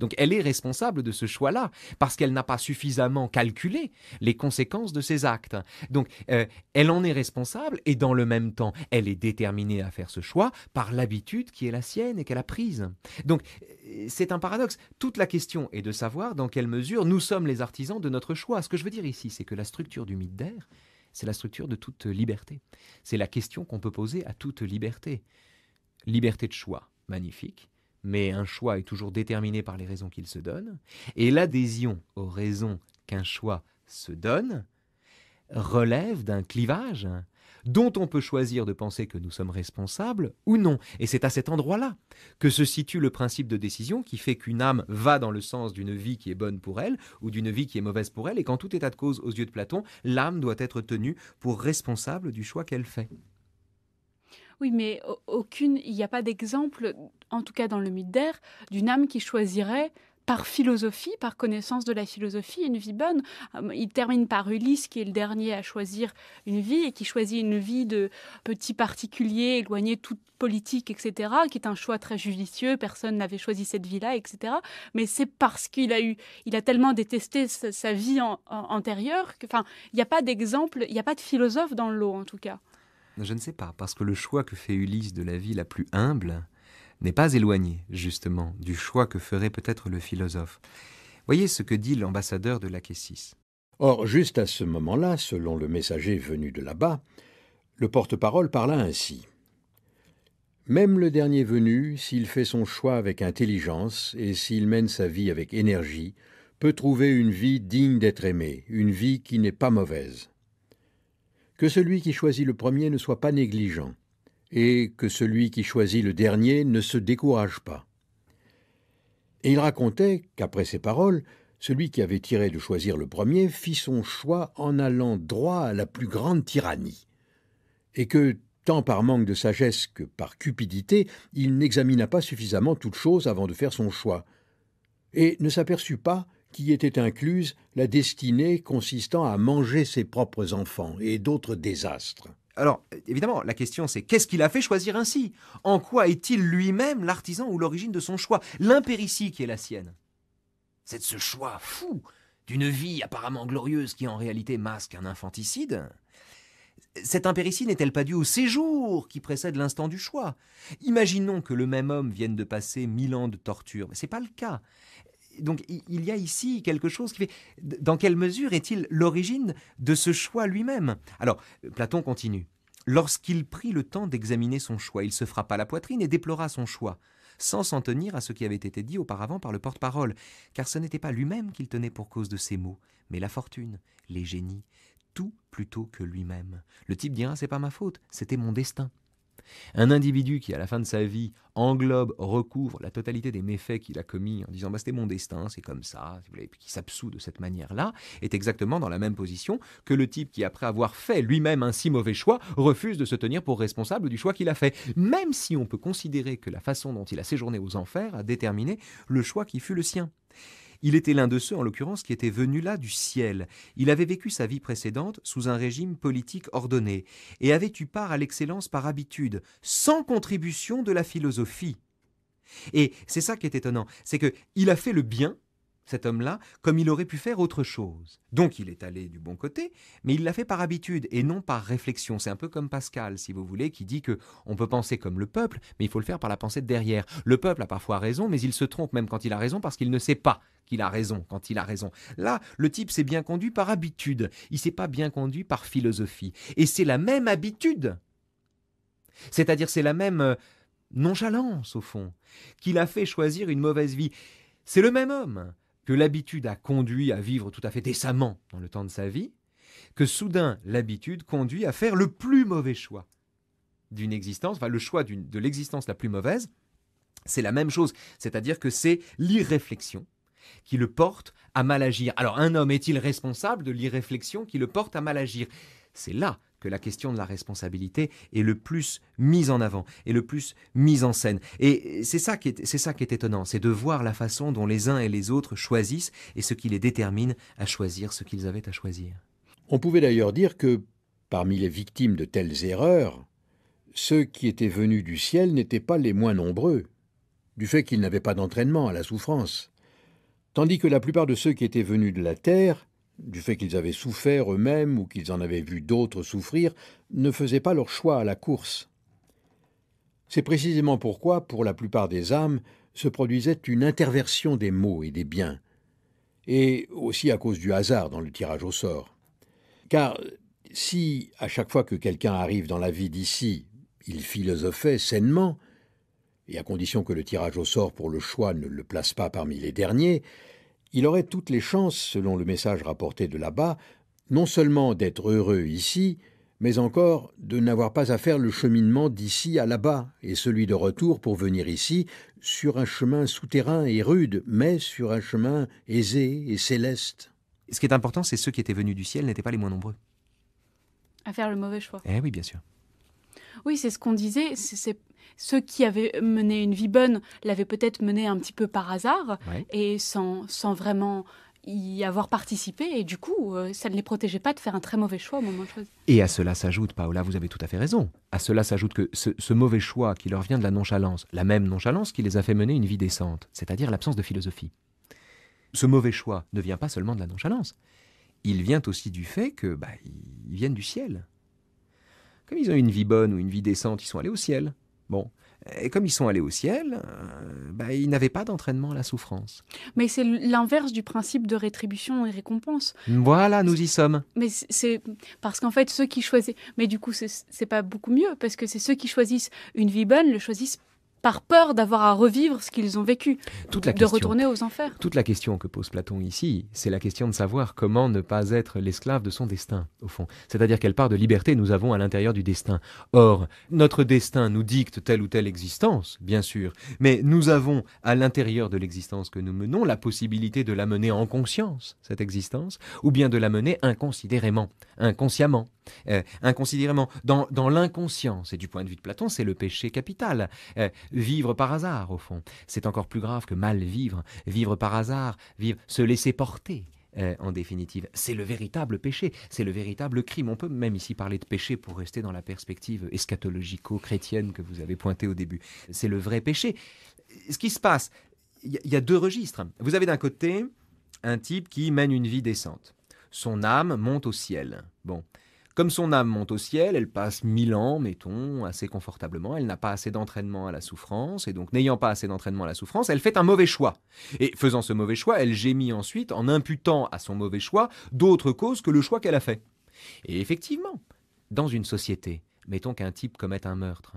Donc elle est responsable de ce choix-là, parce qu'elle n'a pas suffisamment calculé les conséquences de ses actes. Donc euh, elle en est responsable, et dans le même temps, elle est déterminée à faire ce choix par l'habitude qui est la sienne et qu'elle a prise. Donc euh, c'est un paradoxe. Toute la question est de savoir dans quelle mesure nous sommes les artisans de notre choix. Ce que je veux dire ici, c'est que la structure du mythe d'air, c'est la structure de toute liberté. C'est la question qu'on peut poser à toute liberté. Liberté de choix, magnifique mais un choix est toujours déterminé par les raisons qu'il se donne, et l'adhésion aux raisons qu'un choix se donne relève d'un clivage dont on peut choisir de penser que nous sommes responsables ou non. Et c'est à cet endroit-là que se situe le principe de décision qui fait qu'une âme va dans le sens d'une vie qui est bonne pour elle ou d'une vie qui est mauvaise pour elle, et qu'en tout état de cause, aux yeux de Platon, l'âme doit être tenue pour responsable du choix qu'elle fait. Oui, mais aucune, il n'y a pas d'exemple, en tout cas dans le mythe d'air, d'une âme qui choisirait par philosophie, par connaissance de la philosophie, une vie bonne. Hum, il termine par Ulysse, qui est le dernier à choisir une vie et qui choisit une vie de petit particulier, éloigné toute politique, etc., qui est un choix très judicieux. Personne n'avait choisi cette vie-là, etc. Mais c'est parce qu'il a eu, il a tellement détesté sa, vie antérieure que, enfin, il n'y a pas d'exemple, il n'y a pas de philosophe dans l'eau, en tout cas. Je ne sais pas, parce que le choix que fait Ulysse de la vie la plus humble n'est pas éloigné, justement, du choix que ferait peut-être le philosophe. Voyez ce que dit l'ambassadeur de Laquessis. Or, juste à ce moment-là, selon le messager venu de là-bas, le porte-parole parla ainsi. Même le dernier venu, s'il fait son choix avec intelligence et s'il mène sa vie avec énergie, peut trouver une vie digne d'être aimée, une vie qui n'est pas mauvaise que celui qui choisit le premier ne soit pas négligent, et que celui qui choisit le dernier ne se décourage pas. Et il racontait qu'après ces paroles, celui qui avait tiré de choisir le premier fit son choix en allant droit à la plus grande tyrannie, et que, tant par manque de sagesse que par cupidité, il n'examina pas suffisamment toute chose avant de faire son choix, et ne s'aperçut pas qui était incluse la destinée consistant à manger ses propres enfants et d'autres désastres. Alors, évidemment, la question c'est qu'est-ce qu'il a fait choisir ainsi En quoi est-il lui-même l'artisan ou l'origine de son choix L'impéritie qui est la sienne. C'est ce choix fou d'une vie apparemment glorieuse qui en réalité masque un infanticide. Cette impéritie n'est-elle pas due au séjour qui précède l'instant du choix Imaginons que le même homme vienne de passer mille ans de torture. Mais ce n'est pas le cas donc il y a ici quelque chose qui fait dans quelle mesure est-il l'origine de ce choix lui-même Alors, Platon continue. Lorsqu'il prit le temps d'examiner son choix, il se frappa la poitrine et déplora son choix, sans s'en tenir à ce qui avait été dit auparavant par le porte-parole, car ce n'était pas lui-même qu'il tenait pour cause de ses mots, mais la fortune, les génies, tout plutôt que lui-même. Le type dira c'est pas ma faute, c'était mon destin. Un individu qui, à la fin de sa vie, englobe, recouvre la totalité des méfaits qu'il a commis en disant bah, c'était mon destin, c'est comme ça, et qui s'absout de cette manière-là, est exactement dans la même position que le type qui, après avoir fait lui-même un si mauvais choix, refuse de se tenir pour responsable du choix qu'il a fait, même si on peut considérer que la façon dont il a séjourné aux enfers a déterminé le choix qui fut le sien. Il était l'un de ceux, en l'occurrence, qui était venu là du ciel. Il avait vécu sa vie précédente sous un régime politique ordonné, et avait eu part à l'excellence par habitude, sans contribution de la philosophie. Et c'est ça qui est étonnant, c'est que il a fait le bien cet homme-là, comme il aurait pu faire autre chose. Donc il est allé du bon côté, mais il l'a fait par habitude et non par réflexion. C'est un peu comme Pascal, si vous voulez, qui dit que on peut penser comme le peuple, mais il faut le faire par la pensée de derrière. Le peuple a parfois raison, mais il se trompe même quand il a raison parce qu'il ne sait pas qu'il a raison quand il a raison. Là, le type s'est bien conduit par habitude, il s'est pas bien conduit par philosophie. Et c'est la même habitude. C'est-à-dire c'est la même euh, nonchalance, au fond, qu'il a fait choisir une mauvaise vie. C'est le même homme que l'habitude a conduit à vivre tout à fait décemment dans le temps de sa vie, que soudain l'habitude conduit à faire le plus mauvais choix d'une existence, enfin le choix de l'existence la plus mauvaise, c'est la même chose, c'est-à-dire que c'est l'irréflexion qui le porte à mal agir. Alors un homme est-il responsable de l'irréflexion qui le porte à mal agir C'est là, que la question de la responsabilité est le plus mise en avant, et le plus mise en scène. Et c'est ça qui est, c'est ça qui est étonnant, c'est de voir la façon dont les uns et les autres choisissent et ce qui les détermine à choisir ce qu'ils avaient à choisir. On pouvait d'ailleurs dire que parmi les victimes de telles erreurs, ceux qui étaient venus du ciel n'étaient pas les moins nombreux, du fait qu'ils n'avaient pas d'entraînement à la souffrance, tandis que la plupart de ceux qui étaient venus de la terre du fait qu'ils avaient souffert eux-mêmes ou qu'ils en avaient vu d'autres souffrir, ne faisaient pas leur choix à la course. C'est précisément pourquoi, pour la plupart des âmes, se produisait une interversion des maux et des biens, et aussi à cause du hasard dans le tirage au sort. Car si, à chaque fois que quelqu'un arrive dans la vie d'ici, il philosophait sainement, et à condition que le tirage au sort pour le choix ne le place pas parmi les derniers, il aurait toutes les chances, selon le message rapporté de là-bas, non seulement d'être heureux ici, mais encore de n'avoir pas à faire le cheminement d'ici à là-bas et celui de retour pour venir ici sur un chemin souterrain et rude, mais sur un chemin aisé et céleste. Ce qui est important, c'est ceux qui étaient venus du ciel n'étaient pas les moins nombreux. À faire le mauvais choix. Eh oui, bien sûr. Oui, c'est ce qu'on disait. C'est ceux qui avaient mené une vie bonne l'avaient peut-être mené un petit peu par hasard et sans, vraiment y avoir participé et du coup, euh, ça ne les protégeait pas de faire un très mauvais choix au moment de choisir. Et à cela s'ajoute, Paola, vous avez tout à fait raison, à cela s'ajoute que ce, mauvais choix qui leur vient de la nonchalance, la même nonchalance qui les a fait mener une vie décente, c'est-à-dire l'absence de philosophie. Ce mauvais choix ne vient pas seulement de la nonchalance, il vient aussi du fait que bah, viennent du ciel. Comme ils ont une vie bonne ou une vie décente, ils sont allés au ciel. Bon. Et comme ils sont allés au ciel, euh, bah, ils n'avaient pas d'entraînement à la souffrance. Mais c'est l'inverse du principe de rétribution et récompense. Voilà, nous y sommes. Mais c'est parce qu'en fait, ceux qui choisissent. Mais du coup, c'est pas beaucoup mieux, parce que c'est ceux qui choisissent une vie bonne le choisissent par peur d'avoir à revivre ce qu'ils ont vécu, de retourner aux enfers. Toute la question que pose Platon ici, c'est la question de savoir comment ne pas être l'esclave de son destin, au fond. C'est-à-dire quelle part de liberté nous avons à l'intérieur du destin. Or, notre destin nous dicte telle ou telle existence, bien sûr, mais nous avons à l'intérieur de l'existence que nous menons la possibilité de la mener en conscience, cette existence, ou bien de la mener inconsidérément, inconsciemment. Euh, inconsidérément, dans, dans l'inconscience, et du point de vue de Platon, c'est le péché capital. Euh, vivre par hasard, au fond. C'est encore plus grave que mal vivre, vivre par hasard, vivre, se laisser porter. Euh, en définitive. C'est le véritable péché, c'est le véritable crime. On peut même ici parler de péché pour rester dans la perspective eschatologico-chrétienne que vous avez pointée au début. C'est le vrai péché. Ce qui se passe, il y a deux registres. Vous avez d'un côté un type qui mène une vie décente. Son âme monte au ciel. Bon, comme son âme monte au ciel, elle passe mille ans, mettons, assez confortablement, elle n'a pas assez d'entraînement à la souffrance, et donc n'ayant pas assez d'entraînement à la souffrance, elle fait un mauvais choix. Et faisant ce mauvais choix, elle gémit ensuite en imputant à son mauvais choix d'autres causes que le choix qu'elle a fait. Et effectivement, dans une société, mettons qu'un type commette un meurtre,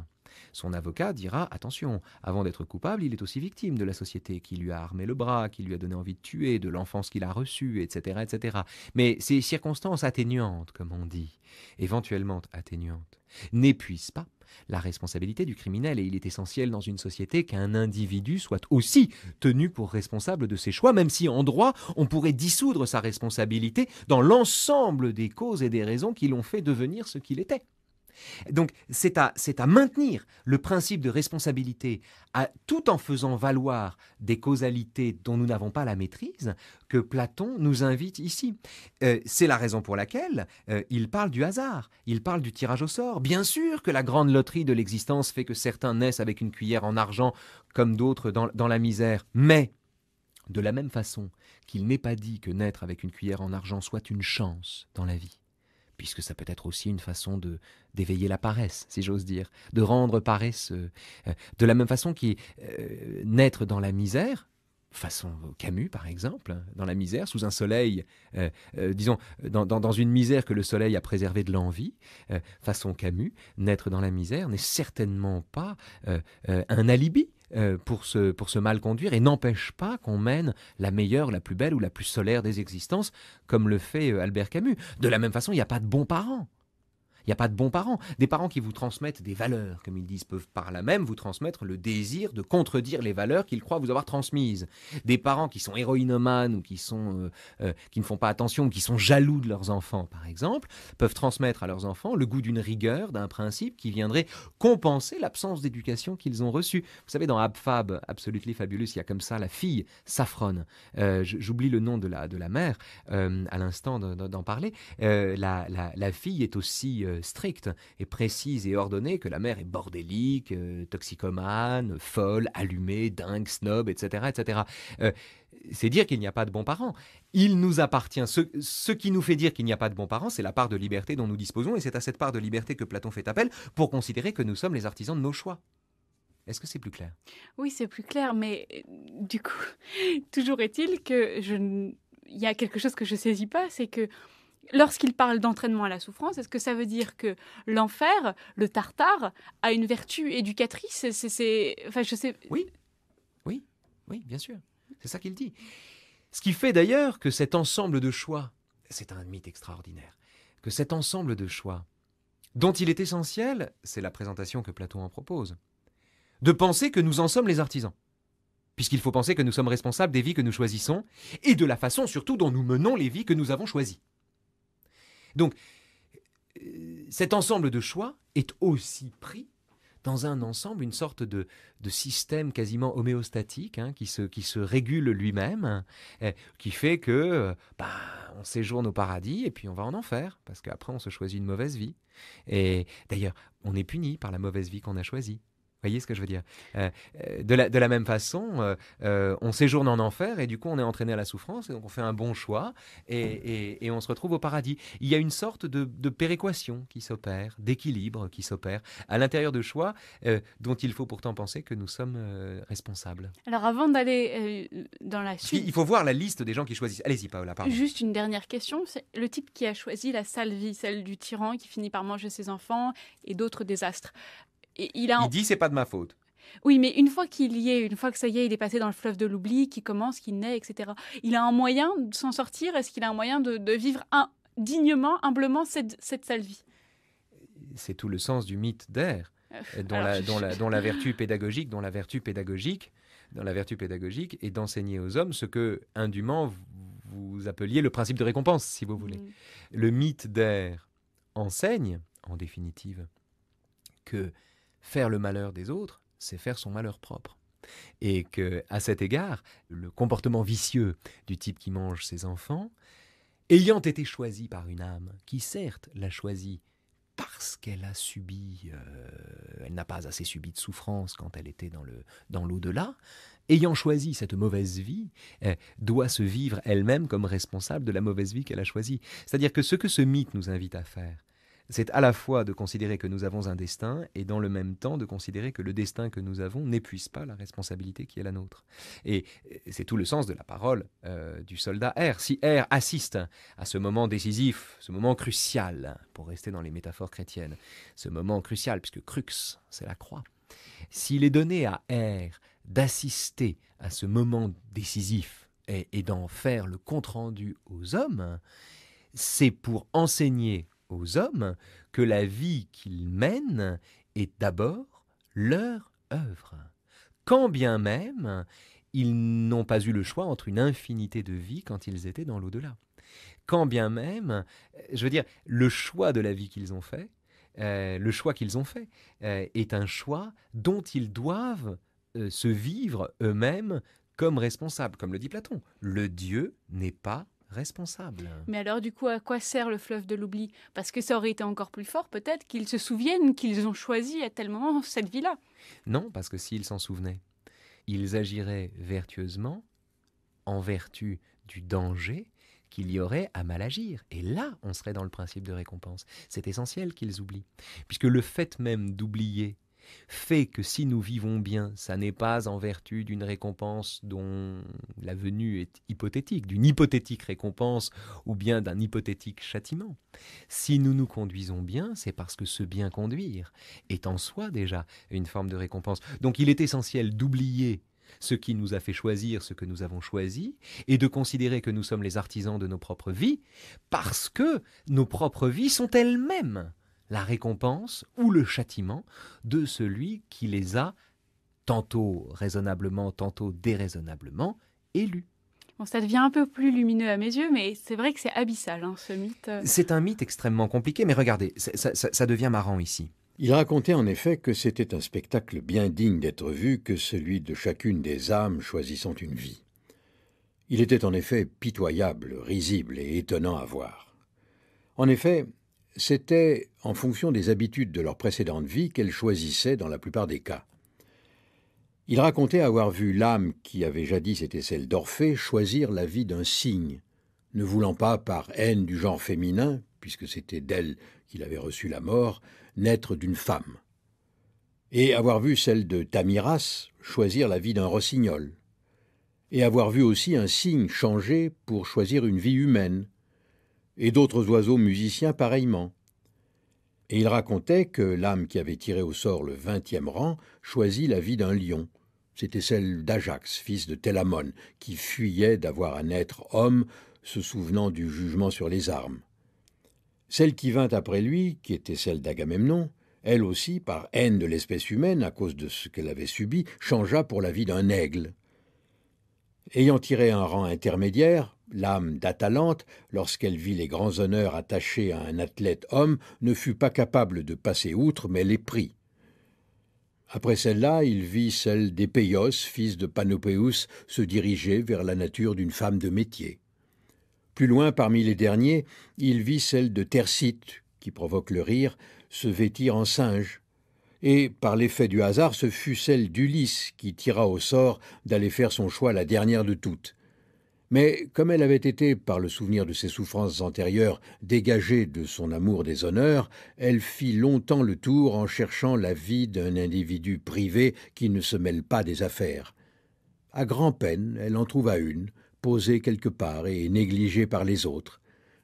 son avocat dira Attention, avant d'être coupable, il est aussi victime de la société qui lui a armé le bras, qui lui a donné envie de tuer, de l'enfance qu'il a reçue, etc., etc. Mais ces circonstances atténuantes, comme on dit, éventuellement atténuantes, n'épuisent pas la responsabilité du criminel et il est essentiel dans une société qu'un individu soit aussi tenu pour responsable de ses choix, même si en droit on pourrait dissoudre sa responsabilité dans l'ensemble des causes et des raisons qui l'ont fait devenir ce qu'il était. Donc c'est à, maintenir le principe de responsabilité à, tout en faisant valoir des causalités dont nous n'avons pas la maîtrise que Platon nous invite ici. Euh, c'est la raison pour laquelle euh, il parle du hasard, il parle du tirage au sort. Bien sûr que la grande loterie de l'existence fait que certains naissent avec une cuillère en argent comme d'autres dans la misère, mais de la même façon qu'il n'est pas dit que naître avec une cuillère en argent soit une chance dans la vie, puisque ça peut être aussi une façon de d'éveiller la paresse, si j'ose dire, de rendre paresse. Euh, de la même façon qui euh, naître dans la misère, façon Camus par exemple, hein, dans la misère, sous un soleil, euh, disons, dans, dans, une misère que le soleil a préservée de l'envie, façon Camus, naître dans la misère n'est certainement pas un alibi euh, pour, se mal conduire et n'empêche pas qu'on mène la meilleure, la plus belle ou la plus solaire des existences, comme le fait euh, Albert Camus. De la même façon, il n'y a pas de bons parents. Il n'y a pas de bons parents. Des parents qui vous transmettent des valeurs, comme ils disent, peuvent par là même vous transmettre le désir de contredire les valeurs qu'ils croient vous avoir transmises. Des parents qui sont héroïnomanes ou qui, sont, euh, euh, qui ne font pas attention ou qui sont jaloux de leurs enfants, par exemple, peuvent transmettre à leurs enfants le goût d'une rigueur, d'un principe qui viendrait compenser l'absence d'éducation qu'ils ont reçue. Vous savez, dans Abfab, Absolutely Fabulous, il y a comme ça la fille, Saffron. Euh, j'oublie le nom de la, de la mère à l'instant d'en parler. La, la, la, fille est aussi stricte et précise et ordonnée que la mère est bordélique, euh, toxicomane, folle, allumée, dingue, snob, etc. etc. Euh, c'est dire qu'il n'y a pas de bons parents. Il nous appartient. Ce, qui nous fait dire qu'il n'y a pas de bons parents, c'est la part de liberté dont nous disposons, et c'est à cette part de liberté que Platon fait appel pour considérer que nous sommes les artisans de nos choix. Est-ce que c'est plus clair Oui, c'est plus clair, mais du coup, toujours est-il que il y a quelque chose que je saisis pas, c'est que Lorsqu'il parle d'entraînement à la souffrance, est-ce que ça veut dire que l'enfer, le tartare, a une vertu éducatrice C'est, enfin, je sais. Oui, oui, oui, bien sûr. C'est ça qu'il dit. Ce qui fait d'ailleurs que cet ensemble de choix, c'est un mythe extraordinaire, que cet ensemble de choix, dont il est essentiel, c'est la présentation que Platon en propose, de penser que nous en sommes les artisans, puisqu'il faut penser que nous sommes responsables des vies que nous choisissons et de la façon surtout dont nous menons les vies que nous avons choisies. Donc, euh, cet ensemble de choix est aussi pris dans un ensemble, une sorte de, de système quasiment homéostatique hein, qui, se, qui se régule lui-même, hein, qui fait que euh, bah, on séjourne au paradis et puis on va en enfer, parce qu'après on se choisit une mauvaise vie. Et d'ailleurs, on est puni par la mauvaise vie qu'on a choisie voyez ce que je veux dire euh, euh, de, la, même façon, euh, on séjourne en enfer et du coup on est entraîné à la souffrance et donc on fait un bon choix et, on se retrouve au paradis. Il y a une sorte de, péréquation qui s'opère, d'équilibre qui s'opère à l'intérieur de choix dont il faut pourtant penser que nous sommes responsables. Alors avant d'aller dans la suite... Il faut voir la liste des gens qui choisissent. Allez-y Paola, pardon. Juste une dernière question. le type qui a choisi la sale vie, celle du tyran qui finit par manger ses enfants et d'autres désastres il, a... il dit c'est pas de ma faute. Oui, mais une fois qu'il y est, une fois que ça y est, il est passé dans le fleuve de l'oubli, qui commence, qui naît, etc. Il a un moyen de s'en sortir Est-ce qu'il a un moyen de, vivre dignement, humblement cette, cette sale vie C'est tout le sens du mythe d'air, euh, dont, la, vertu pédagogique, dont la vertu pédagogique, dans la vertu pédagogique est d'enseigner aux hommes ce que indûment vous appeliez le principe de récompense, si vous voulez. Mm. Le mythe d'air enseigne, en définitive, que faire le malheur des autres, c'est faire son malheur propre. Et que, à cet égard, le comportement vicieux du type qui mange ses enfants, ayant été choisi par une âme qui certes l'a choisi parce qu'elle a subi, euh, elle n'a pas assez subi de souffrance quand elle était dans le dans l'au-delà, ayant choisi cette mauvaise vie, eh, doit se vivre elle-même comme responsable de la mauvaise vie qu'elle a choisie. C'est-à-dire que ce que ce mythe nous invite à faire, c'est à la fois de considérer que nous avons un destin et dans le même temps de considérer que le destin que nous avons n'épuise pas la responsabilité qui est la nôtre. Et euh, c'est tout le sens de la parole euh, du soldat R. Si R assiste à ce moment décisif, ce moment crucial, pour rester dans les métaphores chrétiennes, ce moment crucial, puisque crux, c'est la croix, s'il est donné à R d'assister à ce moment décisif et d'en faire le compte-rendu aux hommes, c'est pour enseigner aux hommes que la vie qu'ils mènent est d'abord leur œuvre, quand bien même ils n'ont pas eu le choix entre une infinité de vies quand ils étaient dans l'au-delà. Quand bien même, je veux dire, le choix de la vie qu'ils ont fait, euh, le choix qu'ils ont fait euh, est un choix dont ils doivent euh, se vivre eux-mêmes comme responsables, comme le dit Platon. Le Dieu n'est pas responsable. Mais alors, du coup, à quoi sert le fleuve de l'oubli Parce que ça aurait été encore plus fort, peut-être, qu'ils se souviennent qu'ils ont choisi à tel moment cette vie-là. Non, parce que s'ils s'en souvenaient, ils agiraient vertueusement en vertu du danger qu'il y aurait à mal agir. Et là, on serait dans le principe de récompense. C'est essentiel qu'ils oublient. Puisque le fait même d'oublier fait que si nous vivons bien, ça n'est pas en vertu d'une récompense dont la venue est hypothétique, d'une hypothétique récompense ou bien d'un hypothétique châtiment. Si nous nous conduisons bien, c'est parce que ce bien conduire est en soi déjà une forme de récompense. Donc il est essentiel d'oublier ce qui nous a fait choisir ce que nous avons choisi, et de considérer que nous sommes les artisans de nos propres vies, parce que nos propres vies sont elles-mêmes la récompense ou le châtiment de celui qui les a, tantôt raisonnablement, tantôt déraisonnablement, élus. Bon, ça devient un peu plus lumineux à mes yeux, mais c'est vrai que c'est abyssal, hein, ce mythe. C'est un mythe extrêmement compliqué, mais regardez, ça devient marrant ici. Il racontait en effet que c'était un spectacle bien digne d'être vu que celui de chacune des âmes choisissant une vie. Il était en effet pitoyable, risible et étonnant à voir. En effet, c'était en fonction des habitudes de leur précédente vie qu'elles choisissaient dans la plupart des cas. Il racontait avoir vu l'âme qui avait jadis été celle d'Orphée choisir la vie d'un cygne, ne voulant pas, par haine du genre féminin, puisque c'était d'elle qu'il avait reçu la mort, naître d'une femme. Et avoir vu celle de Tamiras choisir la vie d'un rossignol. Et avoir vu aussi un cygne changer pour choisir une vie humaine, et d'autres oiseaux musiciens pareillement. Et il racontait que l'âme qui avait tiré au sort le vingtième rang choisit la vie d'un lion. C'était celle d'Ajax, fils de Télamon, qui fuyait d'avoir à naître homme, se souvenant du jugement sur les armes. Celle qui vint après lui, qui était celle d'Agamemnon, elle aussi, par haine de l'espèce humaine, à cause de ce qu'elle avait subi, changea pour la vie d'un aigle. Ayant tiré un rang intermédiaire, l'âme d'Atalante, lorsqu'elle vit les grands honneurs attachés à un athlète homme, ne fut pas capable de passer outre, mais les prit. Après celle-là, il vit celle d'Epeios, fils de Panopéus, se diriger vers la nature d'une femme de métier. Plus loin, parmi les derniers, il vit celle de Tercite, qui provoque le rire, se vêtir en singe, et par l'effet du hasard, ce fut celle d'Ulysse qui tira au sort d'aller faire son choix la dernière de toutes. Mais comme elle avait été, par le souvenir de ses souffrances antérieures, dégagée de son amour des honneurs, elle fit longtemps le tour en cherchant la vie d'un individu privé qui ne se mêle pas des affaires. À grand-peine, elle en trouva une, posée quelque part et négligée par les autres.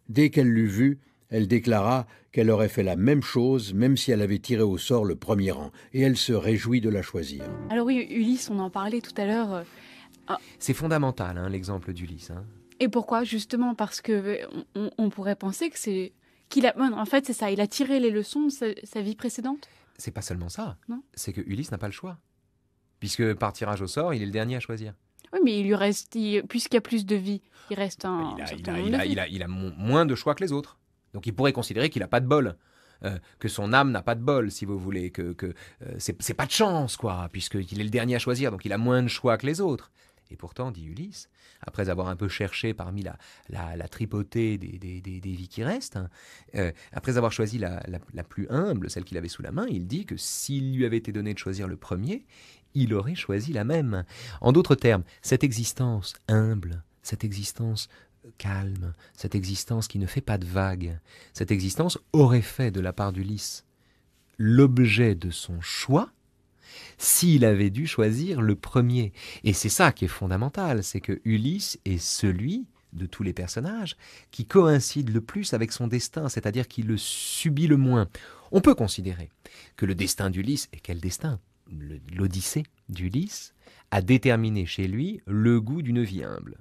Dès qu'elle l'eut vue, elle déclara qu'elle aurait fait la même chose, même si elle avait tiré au sort le premier rang, et elle se réjouit de la choisir. Alors oui, Ulysse, on en parlait tout à l'heure. Euh, ah. C'est fondamental, hein, l'exemple d'Ulysse. Hein. Et pourquoi Justement parce que euh, on, pourrait penser que c'est qu'il a, en fait, c'est ça, il a tiré les leçons de sa, vie précédente. C'est pas seulement ça. C'est que Ulysse n'a pas le choix, puisque par tirage au sort, il est le dernier à choisir. Oui, mais il lui reste, puisqu'il y a plus de vie, il reste un. il a moins de choix que les autres. Donc il pourrait considérer qu'il n'a pas de bol. Euh, que son âme n'a pas de bol, si vous voulez, que, que euh, c'est pas de chance, quoi, puisqu'il est le dernier à choisir, donc il a moins de choix que les autres. Et pourtant, dit Ulysse, après avoir un peu cherché parmi la, la, tripotée des, vies qui restent, hein, euh, après avoir choisi la, la plus humble, celle qu'il avait sous la main, il dit que s'il lui avait été donné de choisir le premier, il aurait choisi la même. En d'autres termes, cette existence humble, cette existence calme, cette existence qui ne fait pas de vagues, cette existence aurait fait de la part d'Ulysse l'objet de son choix s'il avait dû choisir le premier. Et c'est ça qui est fondamental, c'est que Ulysse est celui de tous les personnages qui coïncide le plus avec son destin, c'est-à-dire qui le subit le moins. On peut considérer que le destin d'Ulysse, et quel destin L'Odyssée d'Ulysse, a déterminé chez lui le goût d'une vie humble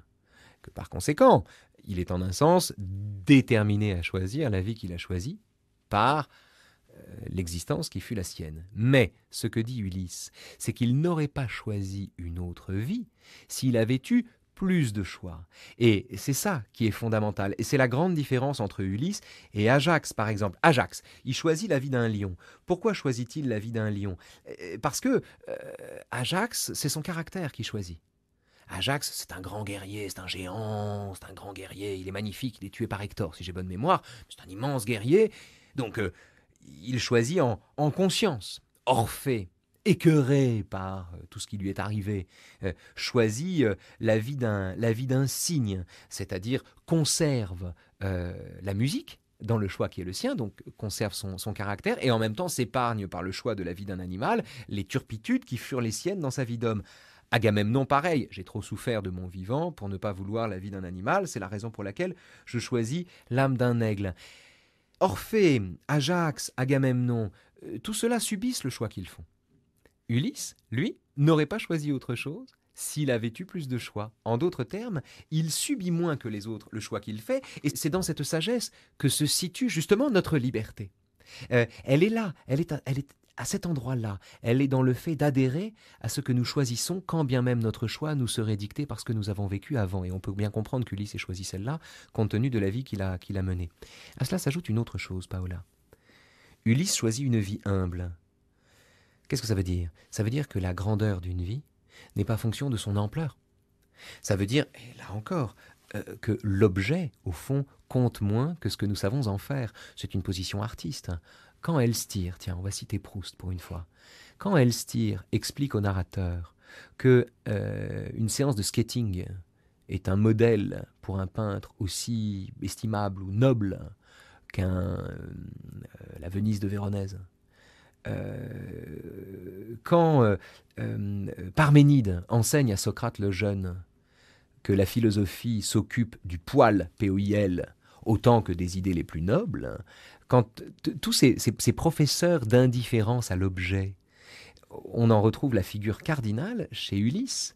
par conséquent, il est en un sens déterminé à choisir la vie qu'il a choisie par euh, l'existence qui fut la sienne. Mais ce que dit Ulysse, c'est qu'il n'aurait pas choisi une autre vie s'il avait eu plus de choix. Et c'est ça qui est fondamental. Et c'est la grande différence entre Ulysse et Ajax, par exemple. Ajax, il choisit la vie d'un lion. Pourquoi choisit-il la vie d'un lion euh, Parce que euh, Ajax, c'est son caractère qui choisit. Ajax, c'est un grand guerrier, c'est un géant, c'est un grand guerrier, il est magnifique, il est tué par Hector, si j'ai bonne mémoire, c'est un immense guerrier. Donc, euh, il choisit en, conscience. Orphée, écœuré par euh, tout ce qui lui est arrivé, euh, choisit la vie d'un cygne, c'est-à-dire conserve la musique, dans le choix qui est le sien, donc conserve son caractère, et en même temps s'épargne par le choix de la vie d'un animal les turpitudes qui furent les siennes dans sa vie d'homme. Agamemnon, pareil, j'ai trop souffert de mon vivant pour ne pas vouloir la vie d'un animal, c'est la raison pour laquelle je choisis l'âme d'un aigle. Orphée, Ajax, Agamemnon, euh, tout cela subissent le choix qu'ils font. Ulysse, lui, n'aurait pas choisi autre chose s'il avait eu plus de choix. En d'autres termes, il subit moins que les autres le choix qu'il fait, et c'est dans cette sagesse que se situe justement notre liberté. Euh, elle est là, elle est, elle est à cet endroit-là, elle est dans le fait d'adhérer à ce que nous choisissons, quand bien même notre choix nous serait dicté par ce que nous avons vécu avant. Et on peut bien comprendre qu'Ulysse ait choisi celle-là, compte tenu de la vie qu'il a, qu'il a menée. À cela s'ajoute une autre chose, Paola. Ulysse choisit une vie humble. Qu'est-ce que ça veut dire Ça veut dire que la grandeur d'une vie n'est pas fonction de son ampleur. Ça veut dire, et là encore, euh, que l'objet, au fond, compte moins que ce que nous savons en faire. C'est une position artiste. Quand Elstir, tiens, on va citer Proust pour une fois, quand Elstir explique au narrateur que euh, une séance de skating est un modèle pour un peintre aussi estimable ou noble qu'un euh, la Venise de Véronèse. Euh, quand Parménide enseigne à Socrate le jeune que la philosophie s'occupe du poil, p autant que des idées les plus nobles, tous ces, professeurs d'indifférence à l'objet, on en retrouve la figure cardinale chez Ulysse,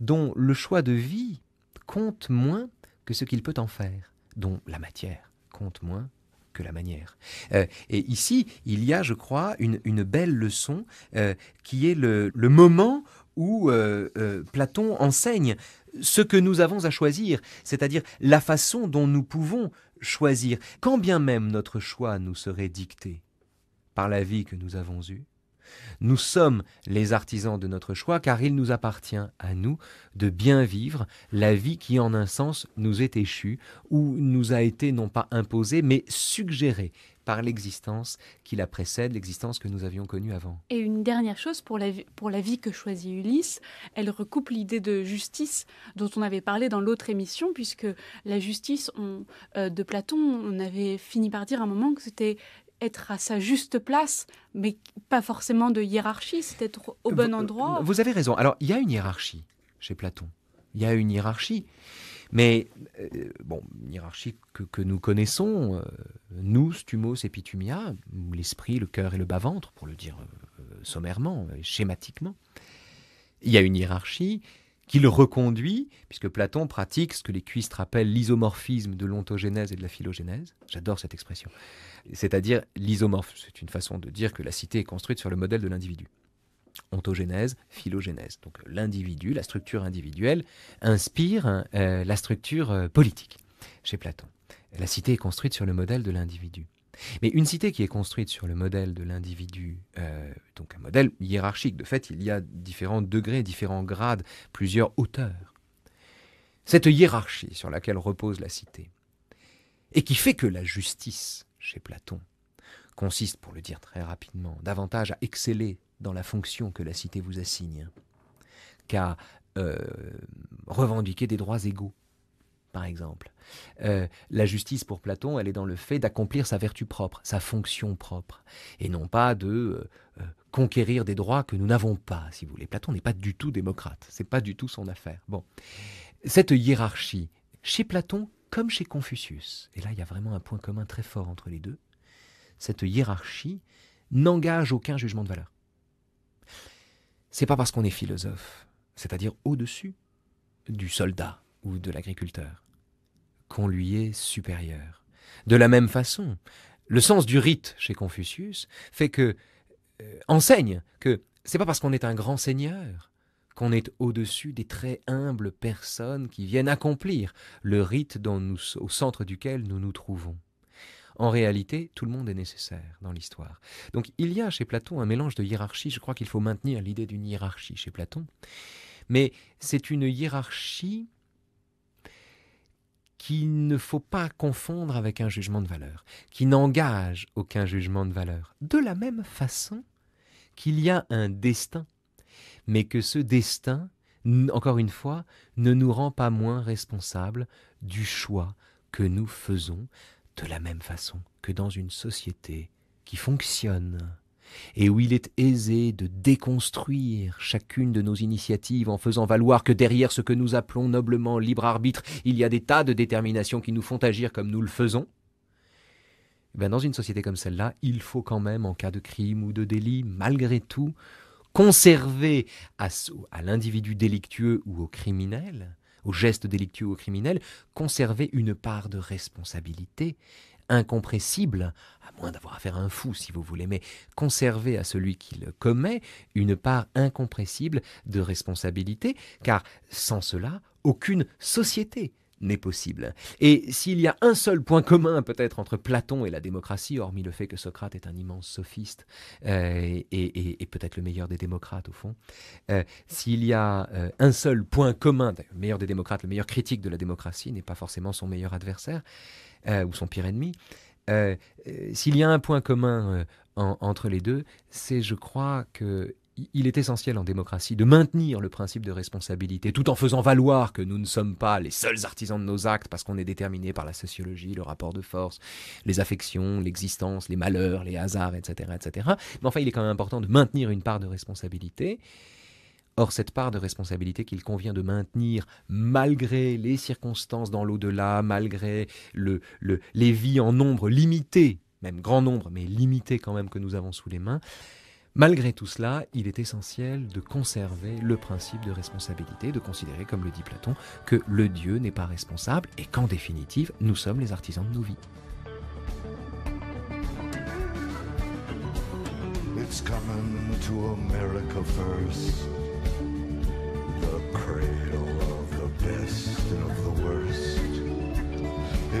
dont le choix de vie compte moins que ce qu'il peut en faire, dont la matière compte moins que la manière. Euh, et ici, il y a, je crois, une, belle leçon euh, qui est le, moment où euh, Platon enseigne ce que nous avons à choisir, c'est-à-dire la façon dont nous pouvons choisir, quand bien même notre choix nous serait dicté par la vie que nous avons eue. Nous sommes les artisans de notre choix car il nous appartient à nous de bien vivre la vie qui en un sens nous est échue ou nous a été non pas imposée mais suggérée par l'existence qui la précède, l'existence que nous avions connue avant. Et une dernière chose pour la, vie, que choisit Ulysse, elle recoupe l'idée de justice dont on avait parlé dans l'autre émission, puisque la justice euh, de Platon, on avait fini par dire à un moment que c'était être à sa juste place, mais pas forcément de hiérarchie, c'est être au euh, bon euh, endroit. Vous avez raison. Alors, il y a une hiérarchie chez Platon. Il y a une hiérarchie. Mais euh, bon, hiérarchie que, nous connaissons, euh, nous, Stumos et Pitumia, l'esprit, le cœur et le bas-ventre, pour le dire euh, sommairement, schématiquement, il y a une hiérarchie qui le reconduit, puisque Platon pratique ce que les cuistres appellent l'isomorphisme de l'ontogénèse et de la phylogénèse. J'adore cette expression. C'est-à-dire l'isomorphe, c'est une façon de dire que la cité est construite sur le modèle de l'individu ontogénèse, phylogénèse. Donc l'individu, la structure individuelle, inspire euh, la structure euh, politique chez Platon. La cité est construite sur le modèle de l'individu. Mais une cité qui est construite sur le modèle de l'individu, euh, donc un modèle hiérarchique, de fait il y a différents degrés, différents grades, plusieurs hauteurs. Cette hiérarchie sur laquelle repose la cité, et qui fait que la justice, chez Platon, consiste, pour le dire très rapidement, davantage à exceller dans la fonction que la cité vous assigne qu'à euh, revendiquer des droits égaux, par exemple. Euh, la justice pour Platon, elle est dans le fait d'accomplir sa vertu propre, sa fonction propre, et non pas de euh, conquérir des droits que nous n'avons pas, si vous voulez. Platon n'est pas du tout démocrate, c'est pas du tout son affaire. Bon, cette hiérarchie, chez Platon comme chez Confucius, et là il y a vraiment un point commun très fort entre les deux, cette hiérarchie n'engage aucun jugement de valeur. C'est pas parce qu'on est philosophe, c'est-à-dire au-dessus du soldat ou de l'agriculteur, qu'on lui est supérieur. De la même façon, le sens du rite chez Confucius fait que ce euh, enseigne que c'est pas parce qu'on est un grand seigneur qu'on est au-dessus des très humbles personnes qui viennent accomplir le rite au centre duquel nous nous trouvons. En réalité, tout le monde est nécessaire dans l'histoire. Donc il y a chez Platon un mélange de hiérarchie, je crois qu'il faut maintenir l'idée d'une hiérarchie chez Platon, mais c'est une hiérarchie qu'il ne faut pas confondre avec un jugement de valeur, qui n'engage aucun jugement de valeur. De la même façon qu'il y a un destin, mais que ce destin, encore une fois, ne nous rend pas moins responsables du choix que nous faisons de la même façon que dans une société qui fonctionne et où il est aisé de déconstruire chacune de nos initiatives en faisant valoir que derrière ce que nous appelons noblement libre arbitre, il y a des tas de déterminations qui nous font agir comme nous le faisons, eh dans une société comme celle-là, il faut quand même, en cas de crime ou de délit, malgré tout, conserver à l'individu délictueux ou au criminel aux gestes délictueux ou criminels, conserver une part de responsabilité incompressible, à moins d'avoir affaire à un fou si vous voulez, mais conserver à celui qui le commet une part incompressible de responsabilité, car sans cela, aucune société n'est possible. Et s'il y a un seul point commun peut-être entre Platon et la démocratie, hormis le fait que Socrate est un immense sophiste euh, et, peut-être le meilleur des démocrates au fond, euh, s'il y a euh, un seul point commun, le meilleur des démocrates, le meilleur critique de la démocratie n'est pas forcément son meilleur adversaire ou son pire ennemi, s'il y a un point commun entre les deux, c'est je crois que il est essentiel en démocratie de maintenir le principe de responsabilité, tout en faisant valoir que nous ne sommes pas les seuls artisans de nos actes, parce qu'on est déterminé par la sociologie, le rapport de force, les affections, l'existence, les malheurs, les hasards, etc., etc. Mais enfin, il est quand même important de maintenir une part de responsabilité. Or, cette part de responsabilité qu'il convient de maintenir malgré les circonstances dans l'au-delà, malgré le, les vies en nombre limité, même grand nombre, mais limité quand même que nous avons sous les mains, Malgré tout cela, il est essentiel de conserver le principe de responsabilité, de considérer, comme le dit Platon, que le Dieu n'est pas responsable et qu'en définitive, nous sommes les artisans de nos vies.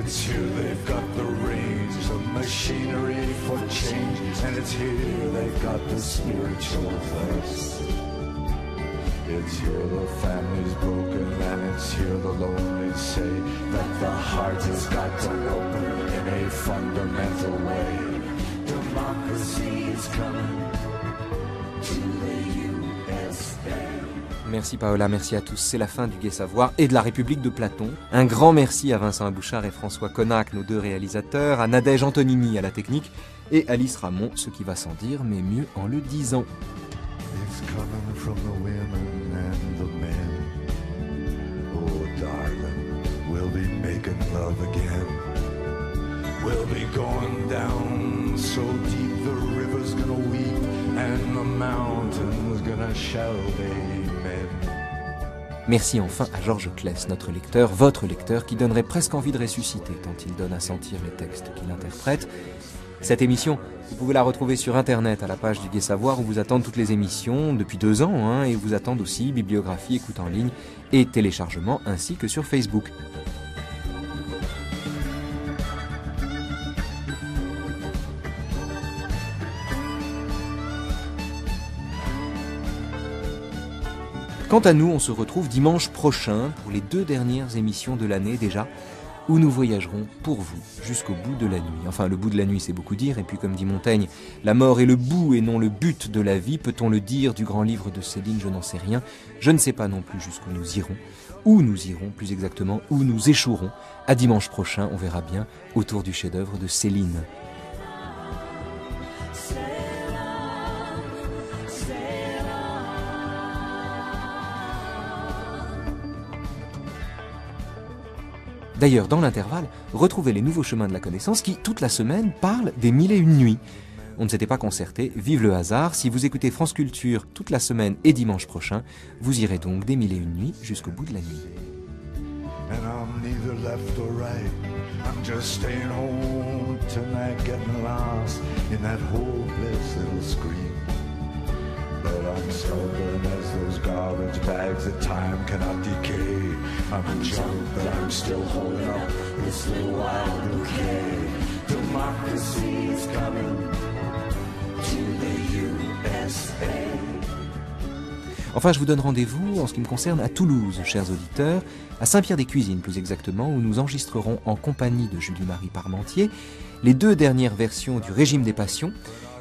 It's here they've got the range, the machinery for change, and it's here they've got the spiritual face. It's here the family's broken, and it's here the lonely say that the heart has got to open in a fundamental way. Democracy is coming to Merci Paola, merci à tous. C'est la fin du Gai Savoir et de la République de Platon. Un grand merci à Vincent Abouchard et François Connac, nos deux réalisateurs, à Nadège Antonini à la technique et Alice Ramon, ce qui va sans dire, mais mieux en le disant. Merci enfin à Georges Kless, notre lecteur, votre lecteur, qui donnerait presque envie de ressusciter tant il donne à sentir les textes qu'il interprète. Cette émission, vous pouvez la retrouver sur Internet à la page du Gai Savoir où vous attendent toutes les émissions depuis deux ans hein, et vous attendent aussi bibliographie, écoute en ligne et téléchargement ainsi que sur Facebook. Quant à nous, on se retrouve dimanche prochain pour les deux dernières émissions de l'année déjà, où nous voyagerons pour vous jusqu'au bout de la nuit. Enfin, le bout de la nuit, c'est beaucoup dire, et puis comme dit Montaigne, la mort est le bout et non le but de la vie, peut-on le dire du grand livre de Céline, je n'en sais rien, je ne sais pas non plus jusqu'où nous irons, où nous irons plus exactement, où nous échouerons. À dimanche prochain, on verra bien, autour du chef-d'œuvre de Céline. D'ailleurs, dans l'intervalle, retrouvez les nouveaux chemins de la connaissance qui, toute la semaine, parlent des mille et une nuits. On ne s'était pas concerté, vive le hasard, si vous écoutez France Culture toute la semaine et dimanche prochain, vous irez donc des mille et une nuits jusqu'au bout de la nuit. Enfin, je vous donne rendez-vous, en ce qui me concerne, à Toulouse, chers auditeurs, à Saint-Pierre-des-Cuisines plus exactement, où nous enregistrerons en compagnie de Julie-Marie Parmentier les deux dernières versions du Régime des Passions,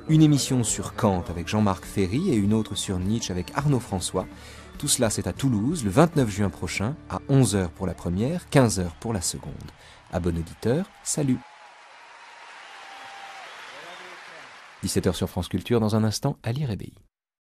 une émission sur Kant avec Jean-Marc Ferry et une autre sur Nietzsche avec Arnaud François. Tout cela, c'est à Toulouse le 29 juin prochain à 11h pour la première, 15h pour la seconde. À bon auditeur, salut 17h sur France Culture dans un instant, Ali Rébéi.